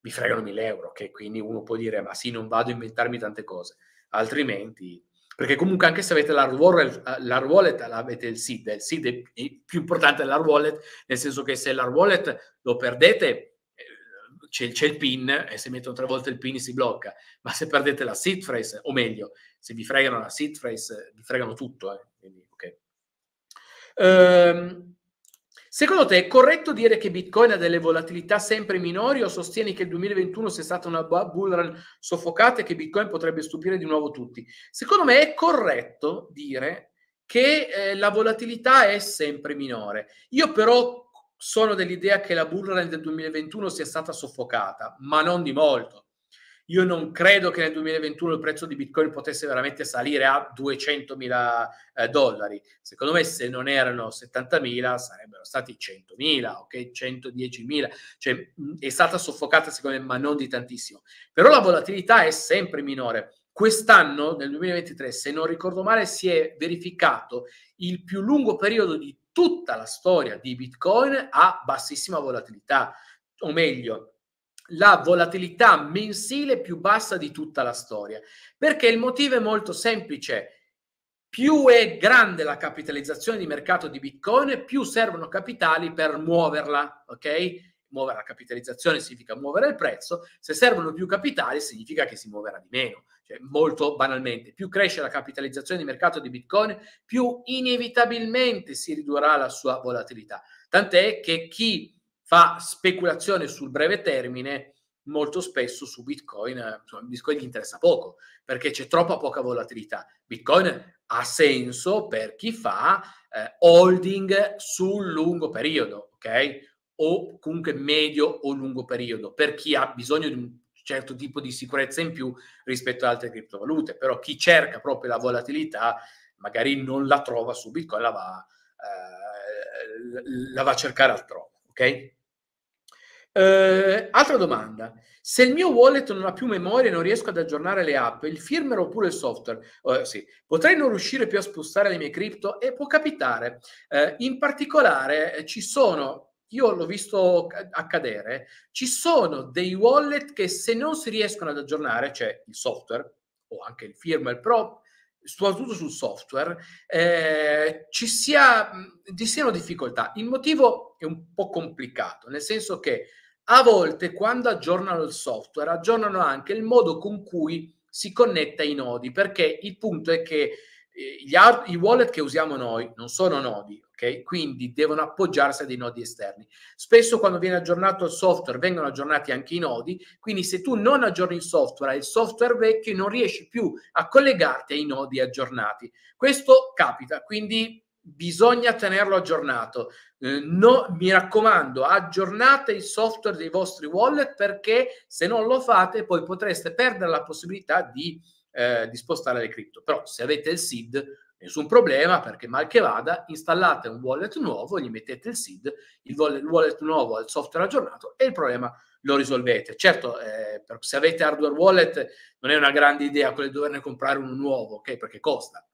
vi fregano 1000 euro, che quindi uno può dire ma sì, non vado a inventarmi tante cose, altrimenti perché comunque anche se avete l'hard wallet, wallet avete il SID, il SID è più importante dell'hard wallet, nel senso che se l'hard wallet lo perdete c'è, c'è, il pin e se mettono tre volte il pin si blocca, ma se perdete la seat phrase, o meglio, se vi fregano la seat phrase, vi fregano tutto. Eh. Quindi, okay. ehm, secondo te è corretto dire che Bitcoin ha delle volatilità sempre minori o sostieni che il 2021 sia stata una bull run soffocata e che Bitcoin potrebbe stupire di nuovo tutti? Secondo me è corretto dire che eh, la volatilità è sempre minore. Io però sono dell'idea che la bull run del 2021 sia stata soffocata, ma non di molto. Io non credo che nel 2021 il prezzo di Bitcoin potesse veramente salire a 200.000 eh, dollari. Secondo me se non erano 70.000 sarebbero stati 100.000, ok? 110.000. Cioè è stata soffocata secondo me, ma non di tantissimo. Però la volatilità è sempre minore. Quest'anno, nel 2023, se non ricordo male, si è verificato il più lungo periodo di tutta la storia di Bitcoin a bassissima volatilità, o meglio, la volatilità mensile più bassa di tutta la storia, perché il motivo è molto semplice. Più è grande la capitalizzazione di mercato di Bitcoin, più servono capitali per muoverla, ok? Muovere la capitalizzazione significa muovere il prezzo, se servono più capitali significa che si muoverà di meno. Cioè, molto banalmente, più cresce la capitalizzazione di mercato di Bitcoin, più inevitabilmente si ridurrà la sua volatilità. Tant'è che chi fa speculazione sul breve termine molto spesso su Bitcoin, insomma, Bitcoin gli interessa poco perché c'è troppa poca volatilità. Bitcoin ha senso per chi fa eh, holding sul lungo periodo, ok? O comunque medio o lungo periodo, per chi ha bisogno di un certo tipo di sicurezza in più rispetto ad altre criptovalute, però chi cerca proprio la volatilità magari non la trova su Bitcoin, la va, eh, la va a cercare altrove, ok? Eh, altra domanda, se il mio wallet non ha più memoria e non riesco ad aggiornare le app, il firmware oppure il software, eh, sì, potrei non riuscire più a spostare le mie cripto e può capitare. Eh, in particolare eh, ci sono io l'ho visto accadere, ci sono dei wallet che se non si riescono ad aggiornare, cioè il software o anche il firmware pro, soprattutto sul software, eh, ci, sia, ci siano difficoltà. Il motivo è un po' complicato, nel senso che a volte quando aggiornano il software, aggiornano anche il modo con cui si connetta i nodi, perché il punto è che hard, i wallet che usiamo noi non sono nodi, ok? Quindi devono appoggiarsi a dei nodi esterni. Spesso quando viene aggiornato il software vengono aggiornati anche i nodi, quindi se tu non aggiorni il software, il software vecchio non riesci più a collegarti ai nodi aggiornati. Questo capita, quindi bisogna tenerlo aggiornato. Eh, no, mi raccomando, aggiornate il software dei vostri wallet perché se non lo fate poi potreste perdere la possibilità di eh, di spostare le cripto. Però se avete il SID, nessun problema, perché mal che vada, installate un wallet nuovo, gli mettete il SID, il wallet nuovo al software aggiornato e il problema lo risolvete. Certo, eh, se avete hardware wallet non è una grande idea quello di doverne comprare uno nuovo, ok? Perché costa.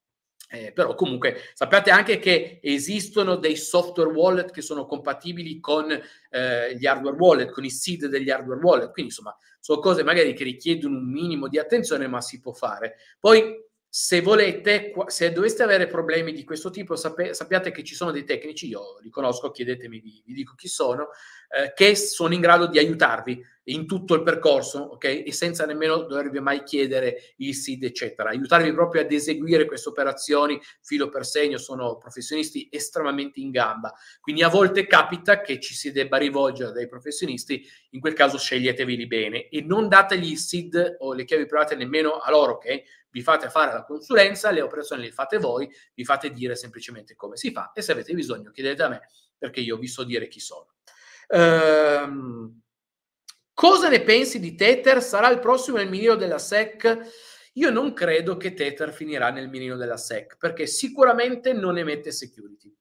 Eh, però comunque sappiate anche che esistono dei software wallet che sono compatibili con eh, gli hardware wallet, con i seed degli hardware wallet, quindi insomma sono cose magari che richiedono un minimo di attenzione ma si può fare. Poi se volete, se doveste avere problemi di questo tipo, sappiate che ci sono dei tecnici, io li conosco, chiedetemi, vi, vi dico chi sono, eh, che sono in grado di aiutarvi in tutto il percorso, ok? E senza nemmeno dovervi mai chiedere il SID, eccetera. Aiutarvi proprio ad eseguire queste operazioni filo per segno, sono professionisti estremamente in gamba. Quindi a volte capita che ci si debba rivolgere a dei professionisti, in quel caso sceglieteveli bene e non dategli il SID o le chiavi private nemmeno a loro, ok? vi fate fare la consulenza, le operazioni le fate voi, vi fate dire semplicemente come si fa e se avete bisogno chiedete a me perché io vi so dire chi sono. Ehm, cosa ne pensi di Tether? Sarà il prossimo nel mirino della SEC? Io non credo che Tether finirà nel mirino della SEC perché sicuramente non emette security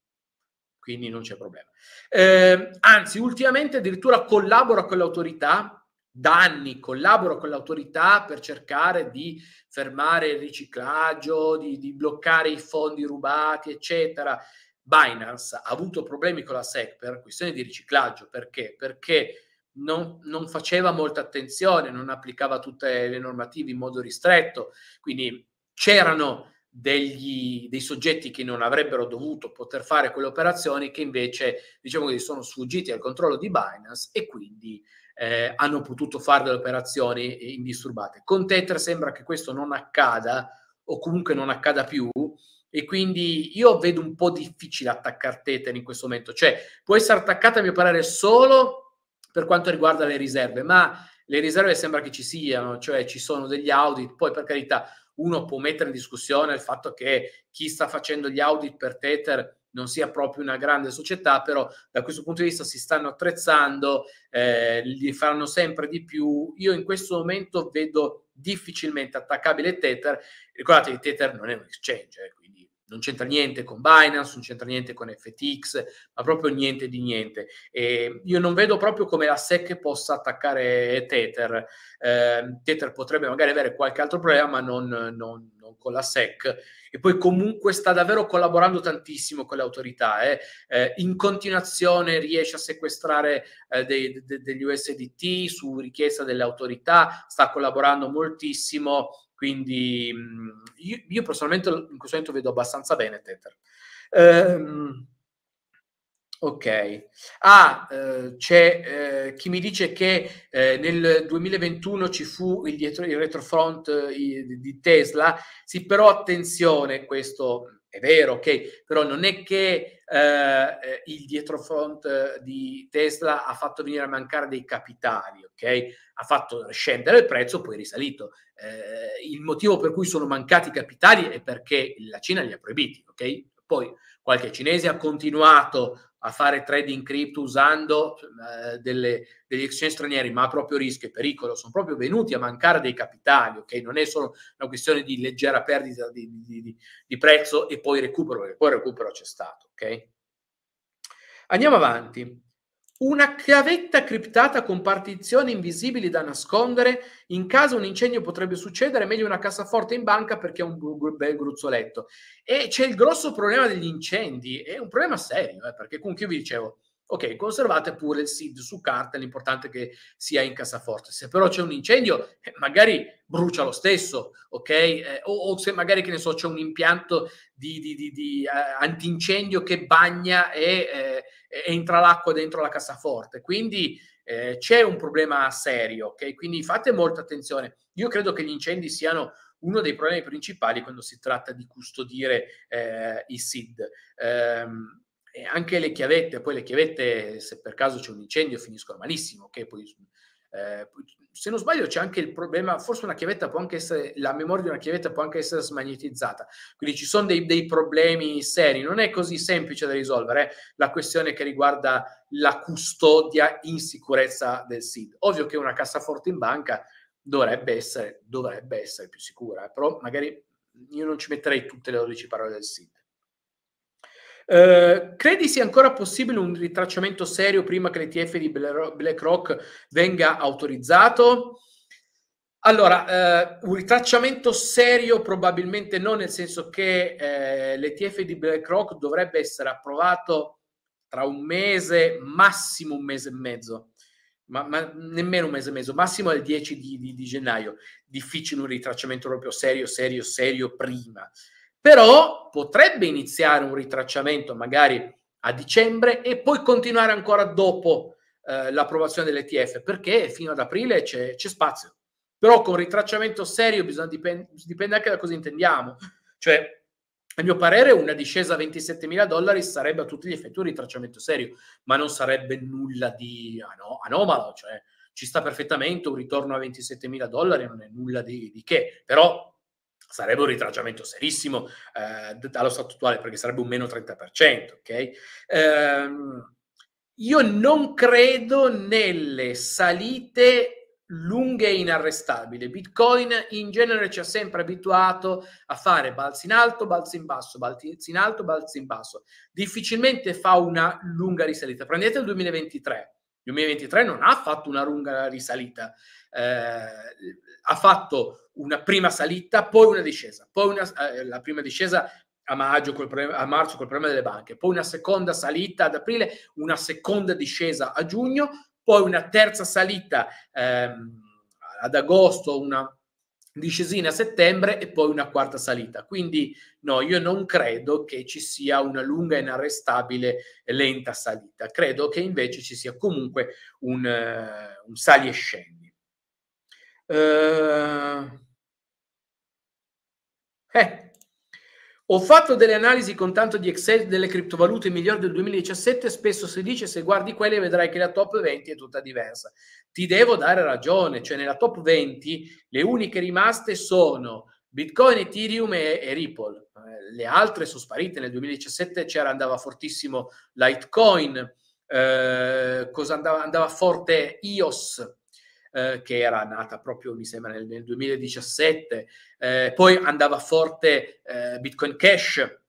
quindi non c'è problema. Eh, anzi, ultimamente addirittura collabora con l'autorità da anni collaboro con l'autorità per cercare di fermare il riciclaggio, di, di, bloccare i fondi rubati, eccetera. Binance ha avuto problemi con la SEC per questione di riciclaggio, perché? Perché non, non faceva molta attenzione, non applicava tutte le normative in modo ristretto, quindi c'erano degli, dei soggetti che non avrebbero dovuto poter fare quelle operazioni che invece diciamo che sono sfuggiti al controllo di Binance e quindi eh, hanno potuto fare delle operazioni eh, indisturbate. Con Tether sembra che questo non accada o comunque non accada più e quindi io vedo un po' difficile attaccare Tether in questo momento, cioè può essere attaccata a mio parere solo per quanto riguarda le riserve, ma le riserve sembra che ci siano, cioè ci sono degli audit, poi per carità uno può mettere in discussione il fatto che chi sta facendo gli audit per Tether non sia proprio una grande società, però da questo punto di vista si stanno attrezzando, eh, li faranno sempre di più. Io in questo momento vedo difficilmente attaccabile Tether. Ricordatevi, Tether non è un exchange, eh, quindi non c'entra niente con Binance, non c'entra niente con FTX, ma proprio niente di niente. E io non vedo proprio come la SEC possa attaccare Tether. Eh, Tether potrebbe magari avere qualche altro problema, ma non, non, non, con la SEC. E poi comunque sta davvero collaborando tantissimo con le autorità. Eh. Eh, in continuazione riesce a sequestrare eh, dei, de, degli USDT su richiesta delle autorità, sta collaborando moltissimo quindi mm, io, io personalmente in questo momento vedo abbastanza bene Tether. Ehm, ok. Ah, eh, c'è eh, chi mi dice che eh, nel 2021 ci fu il, dietro, il retrofront eh, i, di Tesla. Sì, però attenzione, questo è vero, ok? Però non è che eh, eh, il dietrofront eh, di Tesla ha fatto venire a mancare dei capitali, ok? Ha fatto scendere il prezzo, poi è risalito. Eh, il motivo per cui sono mancati i capitali è perché la Cina li ha proibiti, ok? Poi qualche cinese ha continuato a fare trading cripto usando eh, delle, degli exchange stranieri, ma proprio rischio e pericolo, sono proprio venuti a mancare dei capitali, ok? Non è solo una questione di leggera perdita di, di, di, di prezzo e poi recupero, perché poi recupero c'è stato, ok? Andiamo avanti una chiavetta criptata con partizioni invisibili da nascondere. In caso un incendio potrebbe succedere, meglio una cassaforte in banca perché è un bel gruzzoletto. E c'è il grosso problema degli incendi, è un problema serio, eh, perché comunque io vi dicevo, Ok, conservate pure il SID su carta, l'importante è che sia in cassaforte. Se però c'è un incendio, eh, magari brucia lo stesso, ok? Eh, o, o, se magari, che ne so, c'è un impianto di, di, di, di uh, antincendio che bagna e eh, entra l'acqua dentro la cassaforte. Quindi eh, c'è un problema serio, ok? Quindi fate molta attenzione. Io credo che gli incendi siano uno dei problemi principali quando si tratta di custodire eh, i SID. Eh, e anche le chiavette, poi le chiavette, se per caso c'è un incendio, finiscono malissimo. Okay? Poi, eh, se non sbaglio, c'è anche il problema. Forse una chiavetta può anche essere la memoria di una chiavetta può anche essere smagnetizzata. Quindi ci sono dei, dei problemi seri. Non è così semplice da risolvere eh? la questione che riguarda la custodia in sicurezza del SID. Ovvio che una cassaforte in banca dovrebbe essere, dovrebbe essere più sicura, eh? però magari io non ci metterei tutte le 12 parole del SID eh, credi sia ancora possibile un ritracciamento serio prima che l'ETF di BlackRock venga autorizzato? Allora, eh, un ritracciamento serio probabilmente no, nel senso che eh, l'ETF di BlackRock dovrebbe essere approvato tra un mese, massimo un mese e mezzo, ma, ma nemmeno un mese e mezzo, massimo il 10 di, di, di gennaio. Difficile un ritracciamento proprio serio, serio, serio prima però potrebbe iniziare un ritracciamento magari a dicembre e poi continuare ancora dopo eh, l'approvazione dell'ETF, perché fino ad aprile c'è, c'è spazio. Però con ritracciamento serio bisogna dipende, dipende anche da cosa intendiamo. Cioè, a mio parere, una discesa a 27 mila dollari sarebbe a tutti gli effetti un ritracciamento serio, ma non sarebbe nulla di anomalo, cioè ci sta perfettamente un ritorno a 27 mila dollari, non è nulla di, di che, però sarebbe un ritraggiamento serissimo eh, dallo stato attuale perché sarebbe un meno 30%, ok? Ehm, io non credo nelle salite lunghe e inarrestabili. Bitcoin in genere ci ha sempre abituato a fare balzi in alto, balzi in basso, balzi in alto, balzi in basso. Difficilmente fa una lunga risalita. Prendete il 2023 2023 non ha fatto una lunga risalita, eh, ha fatto una prima salita, poi una discesa, poi una, eh, la prima discesa a, maggio col problema, a marzo col problema delle banche, poi una seconda salita ad aprile, una seconda discesa a giugno, poi una terza salita ehm, ad agosto, una discesina a settembre e poi una quarta salita. Quindi no, io non credo che ci sia una lunga, inarrestabile, lenta salita. Credo che invece ci sia comunque un, uh, un sali e scendi. Uh, eh, eh ho fatto delle analisi con tanto di Excel delle criptovalute migliori del 2017, spesso si dice se guardi quelle vedrai che la top 20 è tutta diversa. Ti devo dare ragione, cioè nella top 20 le uniche rimaste sono Bitcoin, Ethereum e, e Ripple. Eh, le altre sono sparite, nel 2017 c'era andava fortissimo Litecoin, eh, andava, andava forte IOS, eh, che era nata proprio, mi sembra, nel, nel 2017. Eh, poi andava forte eh, Bitcoin Cash.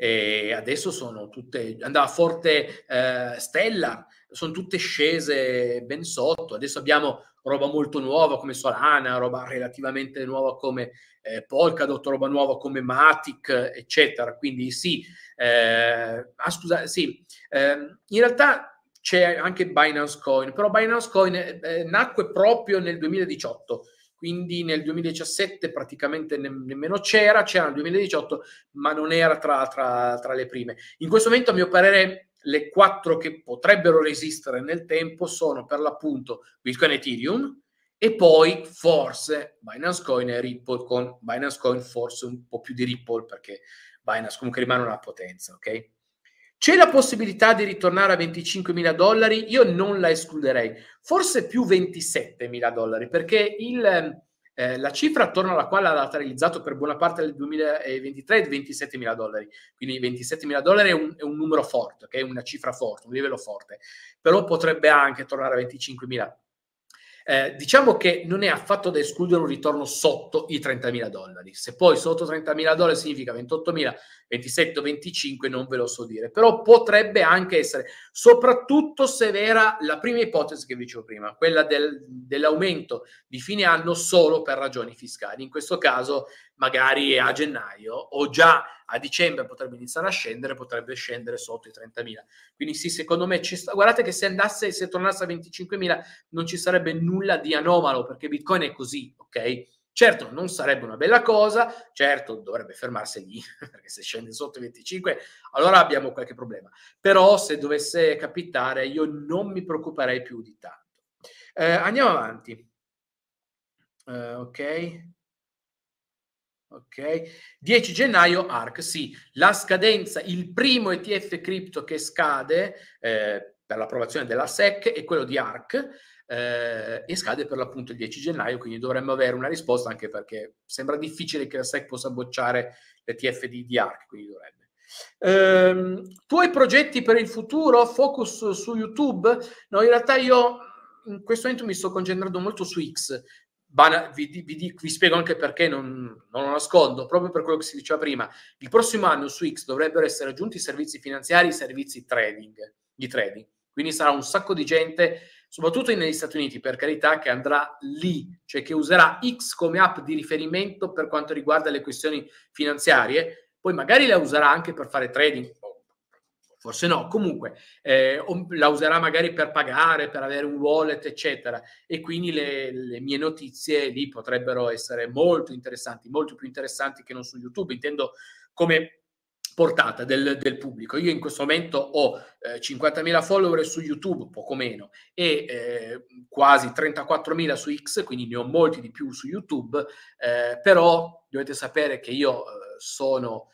E adesso sono tutte, andava forte eh, Stella, sono tutte scese ben sotto. Adesso abbiamo roba molto nuova come Solana, roba relativamente nuova come eh, Polkadot, roba nuova come Matic, eccetera. Quindi sì, eh, ah, scusa, sì, eh, in realtà c'è anche Binance Coin, però Binance Coin eh, eh nacque proprio nel 2018, quindi nel 2017 praticamente ne- nemmeno c'era, c'era nel 2018, ma non era tra, tra, tra le prime. In questo momento, a mio parere, le quattro che potrebbero resistere nel tempo sono per l'appunto Bitcoin Ethereum e poi forse Binance Coin e Ripple con Binance Coin forse un po' più di Ripple perché Binance comunque rimane una potenza, ok? C'è la possibilità di ritornare a 25 mila dollari? Io non la escluderei, forse più 27 mila dollari, perché il, eh, eh, la cifra attorno alla quale ha lateralizzato per buona parte del 2023 è di 27 mila dollari, quindi 27 mila dollari è un, è un numero forte, è okay? una cifra forte, un livello forte, però potrebbe anche tornare a 25 mila. Eh, diciamo che non è affatto da escludere un ritorno sotto i 30.000 dollari. Se poi sotto 30.000 dollari significa 28.000, 27, 25, non ve lo so dire. Però potrebbe anche essere, soprattutto se vera la prima ipotesi che vi dicevo prima, quella del, dell'aumento di fine anno solo per ragioni fiscali. In questo caso magari a gennaio o già a dicembre potrebbe iniziare a scendere, potrebbe scendere sotto i 30.000. Quindi sì, secondo me ci sta... guardate che se andasse se tornasse a 25.000 non ci sarebbe nulla di anomalo perché Bitcoin è così, ok? Certo, non sarebbe una bella cosa, certo dovrebbe fermarsi lì, perché se scende sotto i 25 allora abbiamo qualche problema. Però se dovesse capitare io non mi preoccuperei più di tanto. Eh, andiamo avanti. Eh, ok. Ok? 10 gennaio ARC, sì, la scadenza, il primo ETF cripto che scade eh, per l'approvazione della SEC è quello di ARC eh, e scade per l'appunto il 10 gennaio, quindi dovremmo avere una risposta anche perché sembra difficile che la SEC possa bocciare l'ETF di, di ARC, quindi dovrebbe. Ehm, tuoi progetti per il futuro, focus su YouTube? No, in realtà io in questo momento mi sto concentrando molto su X, Bana, vi, vi, vi, vi, spiego anche perché non, non, lo nascondo, proprio per quello che si diceva prima, il prossimo anno su X dovrebbero essere aggiunti i servizi finanziari, i servizi trading, di trading. Quindi sarà un sacco di gente, soprattutto negli Stati Uniti, per carità, che andrà lì, cioè che userà X come app di riferimento per quanto riguarda le questioni finanziarie, poi magari la userà anche per fare trading, forse no, comunque eh, la userà magari per pagare, per avere un wallet, eccetera. E quindi le, le, mie notizie lì potrebbero essere molto interessanti, molto più interessanti che non su YouTube, intendo come portata del, del pubblico. Io in questo momento ho eh, 50.000 follower su YouTube, poco meno, e eh, quasi 34.000 su X, quindi ne ho molti di più su YouTube, eh, però dovete sapere che io eh, sono,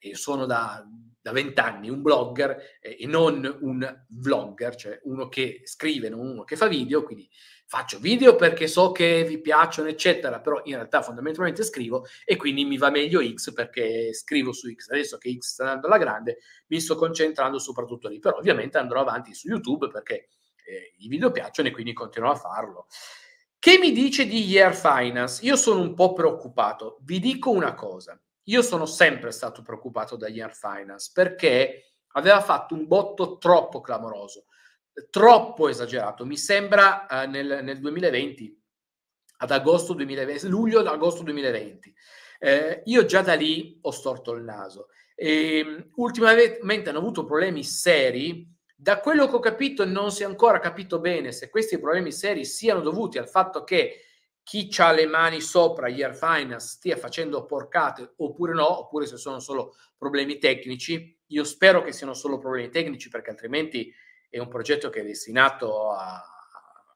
eh, E sono da da vent'anni un blogger eh, e non un vlogger, cioè uno che scrive, non uno che fa video, quindi faccio video perché so che vi piacciono, eccetera, però in realtà fondamentalmente scrivo e quindi mi va meglio X perché scrivo su X. Adesso che X sta andando alla grande, mi sto concentrando soprattutto lì, però ovviamente andrò avanti su YouTube perché eh, i video piacciono e quindi continuerò a farlo. Che mi dice di Year Finance? Io sono un po' preoccupato. Vi dico una cosa. Io sono sempre stato preoccupato da Ian Finance perché aveva fatto un botto troppo clamoroso, troppo esagerato. Mi sembra eh, nel, nel, 2020, ad agosto 2020, luglio ad agosto 2020. Eh, io già da lì ho storto il naso. E, ehm, ultimamente hanno avuto problemi seri. Da quello che ho capito non si è ancora capito bene se questi problemi seri siano dovuti al fatto che chi ha le mani sopra gli Air Finance stia facendo porcate oppure no, oppure se sono solo problemi tecnici. Io spero che siano solo problemi tecnici perché altrimenti è un progetto che è destinato a,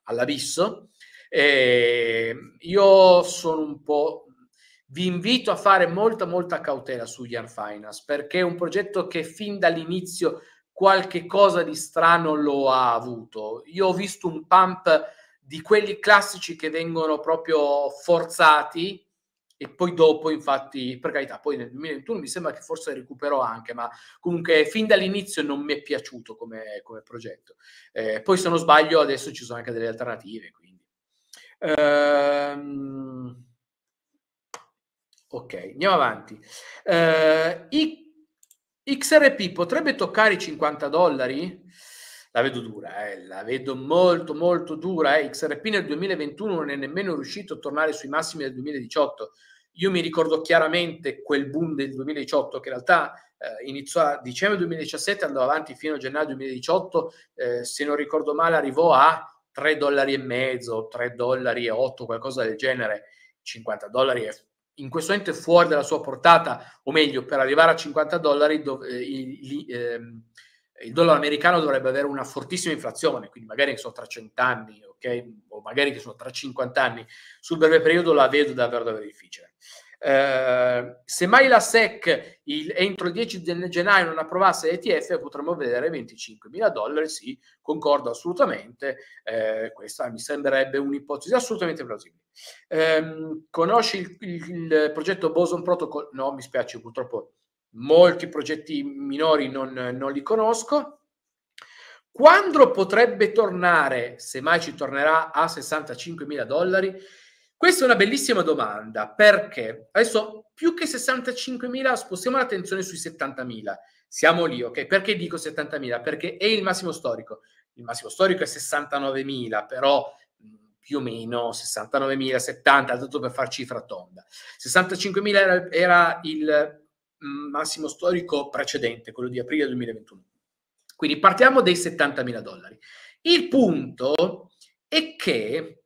all'abisso. Eh, io sono un po'... Vi invito a fare molta, molta cautela sugli Air Finance perché è un progetto che fin dall'inizio qualche cosa di strano lo ha avuto. Io ho visto un pump di quelli classici che vengono proprio forzati e poi dopo infatti per carità poi nel 2021 mi sembra che forse recuperò anche ma comunque fin dall'inizio non mi è piaciuto come, come progetto eh, poi se non sbaglio adesso ci sono anche delle alternative quindi ehm... ok andiamo avanti eh, I- XRP potrebbe toccare i 50 dollari? la vedo dura, eh, la vedo molto molto dura. Eh. XRP nel 2021 non è nemmeno riuscito a tornare sui massimi del 2018. Io mi ricordo chiaramente quel boom del 2018 che in realtà eh, iniziò a dicembre 2017, andò avanti fino a gennaio 2018, eh, se non ricordo male arrivò a 3 dollari e mezzo, 3 dollari e 8, qualcosa del genere, 50 dollari è in questo momento è fuori dalla sua portata, o meglio, per arrivare a 50 dollari dov- eh, li, eh, il dollaro americano dovrebbe avere una fortissima inflazione, quindi magari che sono tra 100 anni, okay? o magari che sono tra 50 anni, sul breve periodo la vedo davvero, davvero difficile. Eh, se mai la SEC il, entro il 10 gennaio non approvasse l'ETF potremmo vedere 25 mila dollari, sì, concordo assolutamente, eh, questa mi sembrerebbe un'ipotesi assolutamente plausibile. Eh, conosci il, il, il progetto Boson Protocol? No, mi spiace purtroppo molti progetti minori non, non li conosco. Quando potrebbe tornare, se mai ci tornerà, a 65 mila dollari? Questa è una bellissima domanda perché adesso più che 65.000 spostiamo l'attenzione sui 70.000. Siamo lì, ok? Perché dico 70.000? Perché è il massimo storico. Il massimo storico è 69.000, però mm, più o meno 69.000, 70, tanto per far cifra tonda. 65.000 era, era il Mm, massimo storico precedente, quello di aprile 2021. Quindi partiamo dai 70.000 dollari. Il punto è che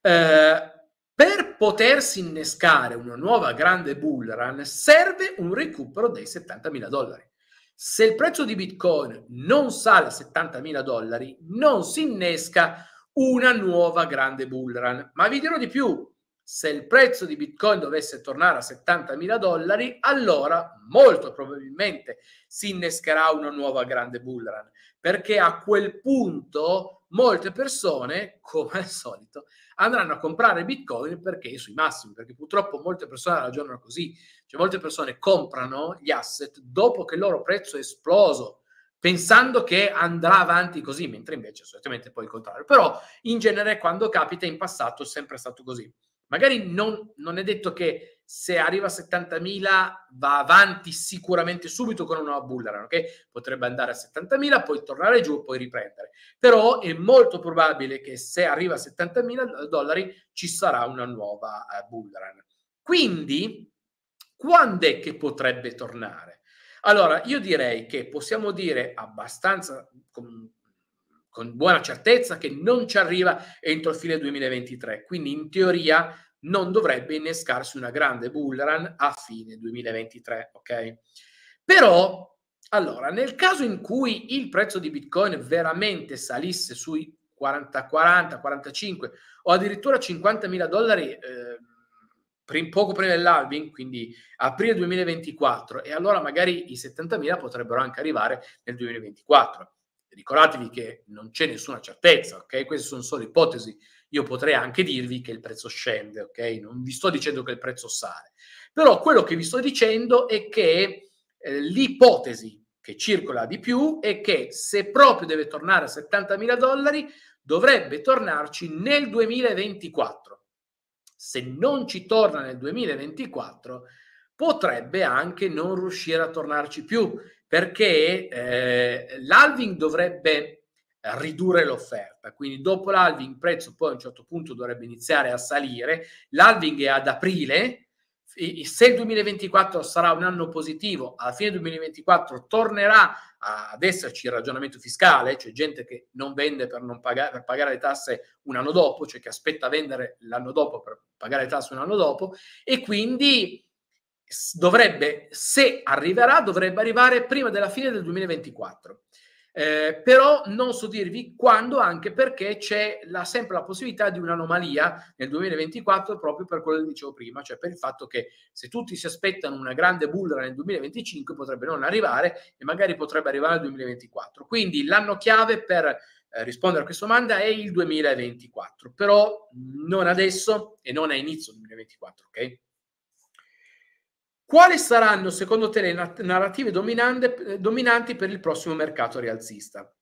eh, per potersi innescare una nuova grande bull run serve un recupero dei 70.000 dollari. Se il prezzo di Bitcoin non sale a 70.000 dollari, non si innesca una nuova grande bull run. Ma vi dirò di più, se il prezzo di Bitcoin dovesse tornare a 70.000 dollari, allora molto probabilmente si innescherà una nuova grande bull run, perché a quel punto molte persone, come al solito, andranno a comprare Bitcoin perché è sui massimi, perché purtroppo molte persone ragionano così, cioè molte persone comprano gli asset dopo che il loro prezzo è esploso pensando che andrà avanti così, mentre invece solitamente poi il contrario. Però in genere quando capita in passato è sempre stato così. Magari non, non è detto che se arriva a 70.000 va avanti sicuramente subito con una nuova Bullaran, ok? Potrebbe andare a 70.000, poi tornare giù, poi riprendere. Però è molto probabile che se arriva a 70.000 dollari ci sarà una nuova eh, Bullaran. Quindi, quando è che potrebbe tornare? Allora, io direi che possiamo dire abbastanza con con buona certezza che non ci arriva entro fine 2023. Quindi in teoria non dovrebbe innescarsi una grande bull run a fine 2023, ok? Però allora, nel caso in cui il prezzo di Bitcoin veramente salisse sui 40, 40, 45 o addirittura 50 mila dollari eh, poco prima dell'alving, quindi aprile 2024, e allora magari i 70 mila potrebbero anche arrivare nel 2024. Ricordatevi che non c'è nessuna certezza, ok? Queste sono solo ipotesi. Io potrei anche dirvi che il prezzo scende, ok? Non vi sto dicendo che il prezzo sale. Però quello che vi sto dicendo è che eh, l'ipotesi che circola di più è che se proprio deve tornare a 70.000 dollari, dovrebbe tornarci nel 2024. Se non ci torna nel 2024, potrebbe anche non riuscire a tornarci più, perché eh, l'alving dovrebbe eh, ridurre l'offerta, quindi dopo l'alving il prezzo poi a un certo punto dovrebbe iniziare a salire, l'alving è ad aprile, se il 2024 sarà un anno positivo, alla fine del 2024 tornerà ad esserci il ragionamento fiscale, cioè gente che non vende per, non pagare, per pagare le tasse un anno dopo, cioè che aspetta a vendere l'anno dopo per pagare le tasse un anno dopo, e quindi dovrebbe, se arriverà, dovrebbe arrivare prima della fine del 2024. Eh, però non so dirvi quando, anche perché c'è la, sempre la possibilità di un'anomalia nel 2024, proprio per quello che dicevo prima, cioè per il fatto che se tutti si aspettano una grande bullra nel 2025 potrebbe non arrivare e magari potrebbe arrivare nel 2024. Quindi l'anno chiave per eh, rispondere a questa domanda è il 2024, però non adesso e non a inizio 2024, ok? Quali saranno secondo te le narrative eh, dominanti per il prossimo mercato rialzista?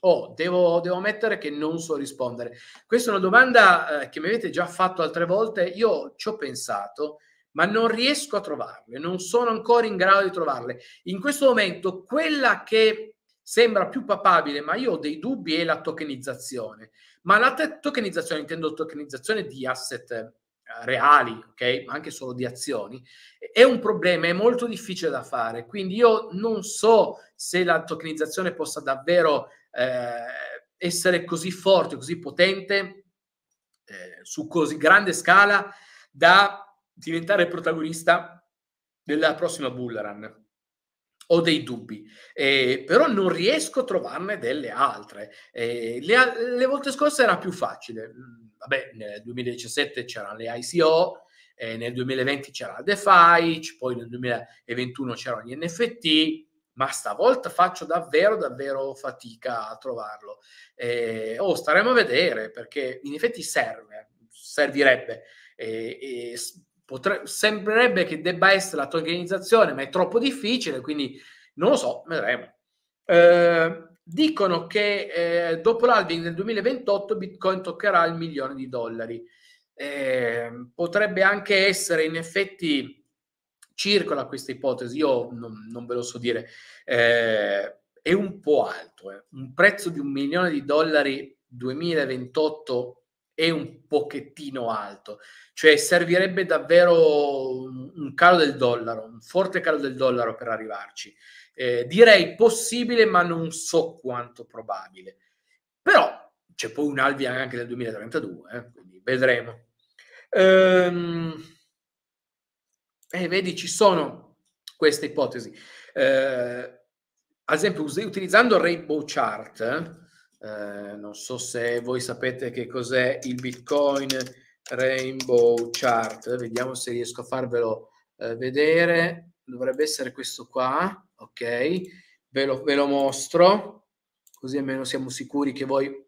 Oh, devo, devo ammettere che non so rispondere. Questa è una domanda eh, che mi avete già fatto altre volte, io ci ho pensato, ma non riesco a trovarle, non sono ancora in grado di trovarle. In questo momento quella che sembra più papabile, ma io ho dei dubbi, è la tokenizzazione. Ma la te- tokenizzazione intendo tokenizzazione di asset reali, ok? Ma anche solo di azioni, è un problema, è molto difficile da fare. Quindi io non so se la tokenizzazione possa davvero eh, essere così forte, così potente, eh, su così grande scala, da diventare protagonista della prossima bull run ho dei dubbi, eh, però non riesco a trovarne delle altre. Eh, le, le, volte scorse era più facile, mm, vabbè, nel 2017 c'erano le ICO, eh, nel 2020 c'era la DeFi, poi nel 2021 c'erano gli NFT, ma stavolta faccio davvero, davvero fatica a trovarlo. Eh, oh, staremo a vedere, perché in effetti serve, servirebbe. Eh, e, e, Potre- sembrerebbe che debba essere la tua organizzazione, ma è troppo difficile, quindi non lo so, vedremo. Eh, dicono che eh, dopo l'alving nel 2028 Bitcoin toccherà il milione di dollari. Eh, potrebbe anche essere in effetti circola questa ipotesi, io non, non ve lo so dire, eh, è un po' alto, eh. un prezzo di un milione di dollari 2028 è un pochettino alto, cioè servirebbe davvero un calo del dollaro, un forte calo del dollaro per arrivarci. Eh, direi possibile, ma non so quanto probabile. Però c'è poi un Alvia anche del 2032, eh, quindi vedremo. Ehm, eh, vedi, ci sono queste ipotesi. Eh, ad esempio, utilizzando Rainbow Chart, eh, non so se voi sapete che cos'è il Bitcoin Rainbow Chart, vediamo se riesco a farvelo eh, vedere, dovrebbe essere questo qua, ok? Ve lo, ve lo, mostro, così almeno siamo sicuri che voi,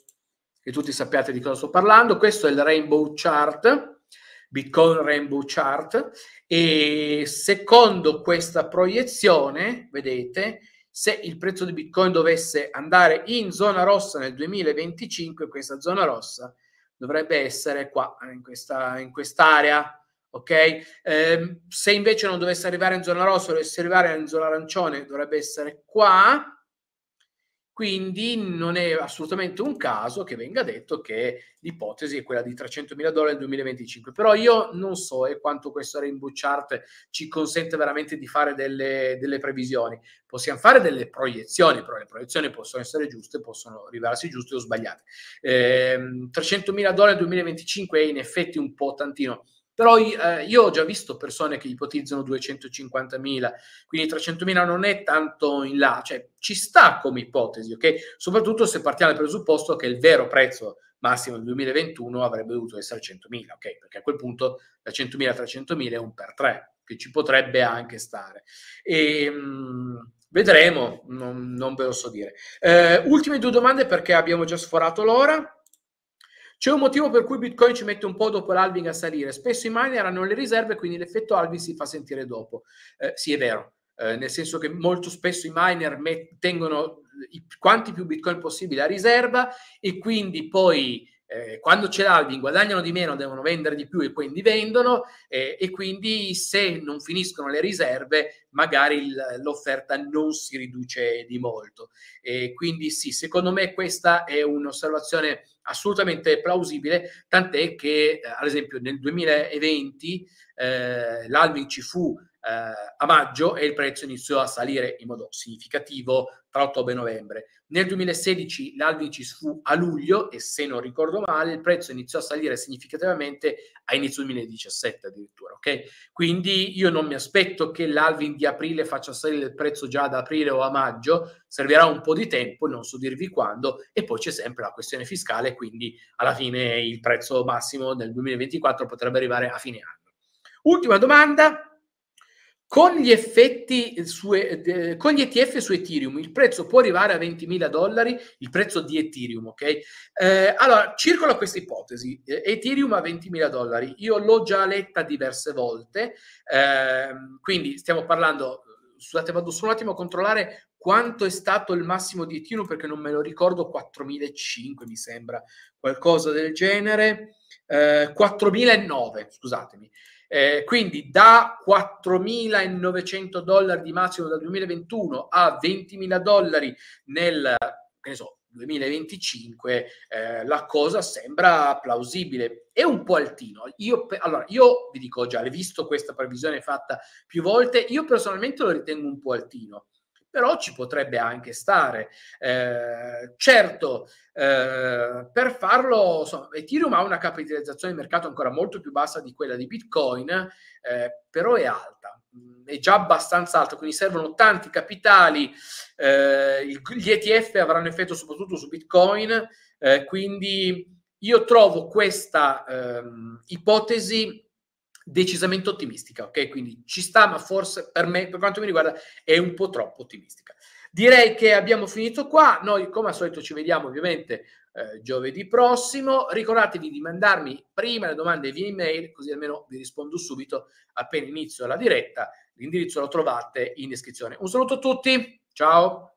che tutti sappiate di cosa sto parlando. Questo è il Rainbow Chart, Bitcoin Rainbow Chart, e secondo questa proiezione, vedete, se il prezzo di Bitcoin dovesse andare in zona rossa nel 2025, questa zona rossa dovrebbe essere qua, eh, in, questa, in quest'area, ok? Eh, se invece non dovesse arrivare in zona rossa, dovesse arrivare in zona arancione, dovrebbe essere qua, quindi non è assolutamente un caso che venga detto che l'ipotesi è quella di 300 mila dollari nel 2025. Però io non so e eh, quanto questo rainbow chart ci consente veramente di fare delle, delle previsioni. Possiamo fare delle proiezioni, però le proiezioni possono essere giuste, possono rivelarsi giuste o sbagliate. Eh, 300 mila dollari nel 2025 è in effetti un po' tantino però eh, io ho già visto persone che ipotizzano 250.000, quindi 300.000 non è tanto in là, cioè ci sta come ipotesi, ok? Soprattutto se partiamo dal presupposto che il vero prezzo massimo del 2021 avrebbe dovuto essere 100.000, ok? Perché a quel punto da 100.000 a 300.000 è un per tre, che ci potrebbe anche stare. E, ehm, mh, vedremo, non, non, ve lo so dire. Eh, ultime due domande perché abbiamo già sforato l'ora. C'è un motivo per cui Bitcoin ci mette un po' dopo l'alving a salire. Spesso i miner hanno le riserve, quindi l'effetto alving si fa sentire dopo. Eh, sì, è vero, eh, nel senso che molto spesso i miner met- tengono i- quanti più Bitcoin possibile a riserva e quindi poi eh, quando c'è l'Albin guadagnano di meno, devono vendere di più e quindi vendono eh, e quindi se non finiscono le riserve magari il, l'offerta non si riduce di molto. E quindi sì, secondo me questa è un'osservazione assolutamente plausibile, tant'è che eh, ad esempio nel 2020 eh, l'Albin ci fu eh, a maggio e il prezzo iniziò a salire in modo significativo tra ottobre e novembre. Nel 2016 l'Alvicis fu a luglio e se non ricordo male il prezzo iniziò a salire significativamente a inizio 2017 addirittura, ok? Quindi io non mi aspetto che l'Alvin di aprile faccia salire il prezzo già ad aprile o a maggio, servirà un po' di tempo, non so dirvi quando e poi c'è sempre la questione fiscale, quindi alla fine il prezzo massimo nel 2024 potrebbe arrivare a fine anno. Ultima domanda, con gli, effetti su, eh, con gli ETF su Ethereum il prezzo può arrivare a 20.000 dollari, il prezzo di Ethereum, ok? Eh, allora, circola questa ipotesi, eh, Ethereum a 20.000 dollari, io l'ho già letta diverse volte, ehm, quindi stiamo parlando, eh, scusate vado solo un attimo a controllare quanto è stato il massimo di Ethereum perché non me lo ricordo, 4.500 mi sembra, qualcosa del genere, 4.009, eh, scusatemi. Eh, quindi da 4.900 dollari di massimo dal 2021 a 20.000 dollari nel so, 2025, eh, la cosa sembra plausibile. È un po' altino. Io, allora, io vi dico già, visto questa previsione fatta più volte, io personalmente lo ritengo un po' altino però ci potrebbe anche stare. Eh, certo, eh, per farlo, insomma, Ethereum ha una capitalizzazione di mercato ancora molto più bassa di quella di Bitcoin, eh, però è alta, è già abbastanza alta, quindi servono tanti capitali, eh, il, gli ETF avranno effetto soprattutto su Bitcoin, eh, quindi io trovo questa ehm, ipotesi decisamente ottimistica, ok? Quindi ci sta, ma forse per me, per quanto mi riguarda, è un po' troppo ottimistica. Direi che abbiamo finito qua. Noi, come al solito, ci vediamo ovviamente eh, giovedì prossimo. Ricordatevi di mandarmi prima le domande via email, così almeno vi rispondo subito appena inizio la diretta. L'indirizzo lo trovate in descrizione. Un saluto a tutti, ciao!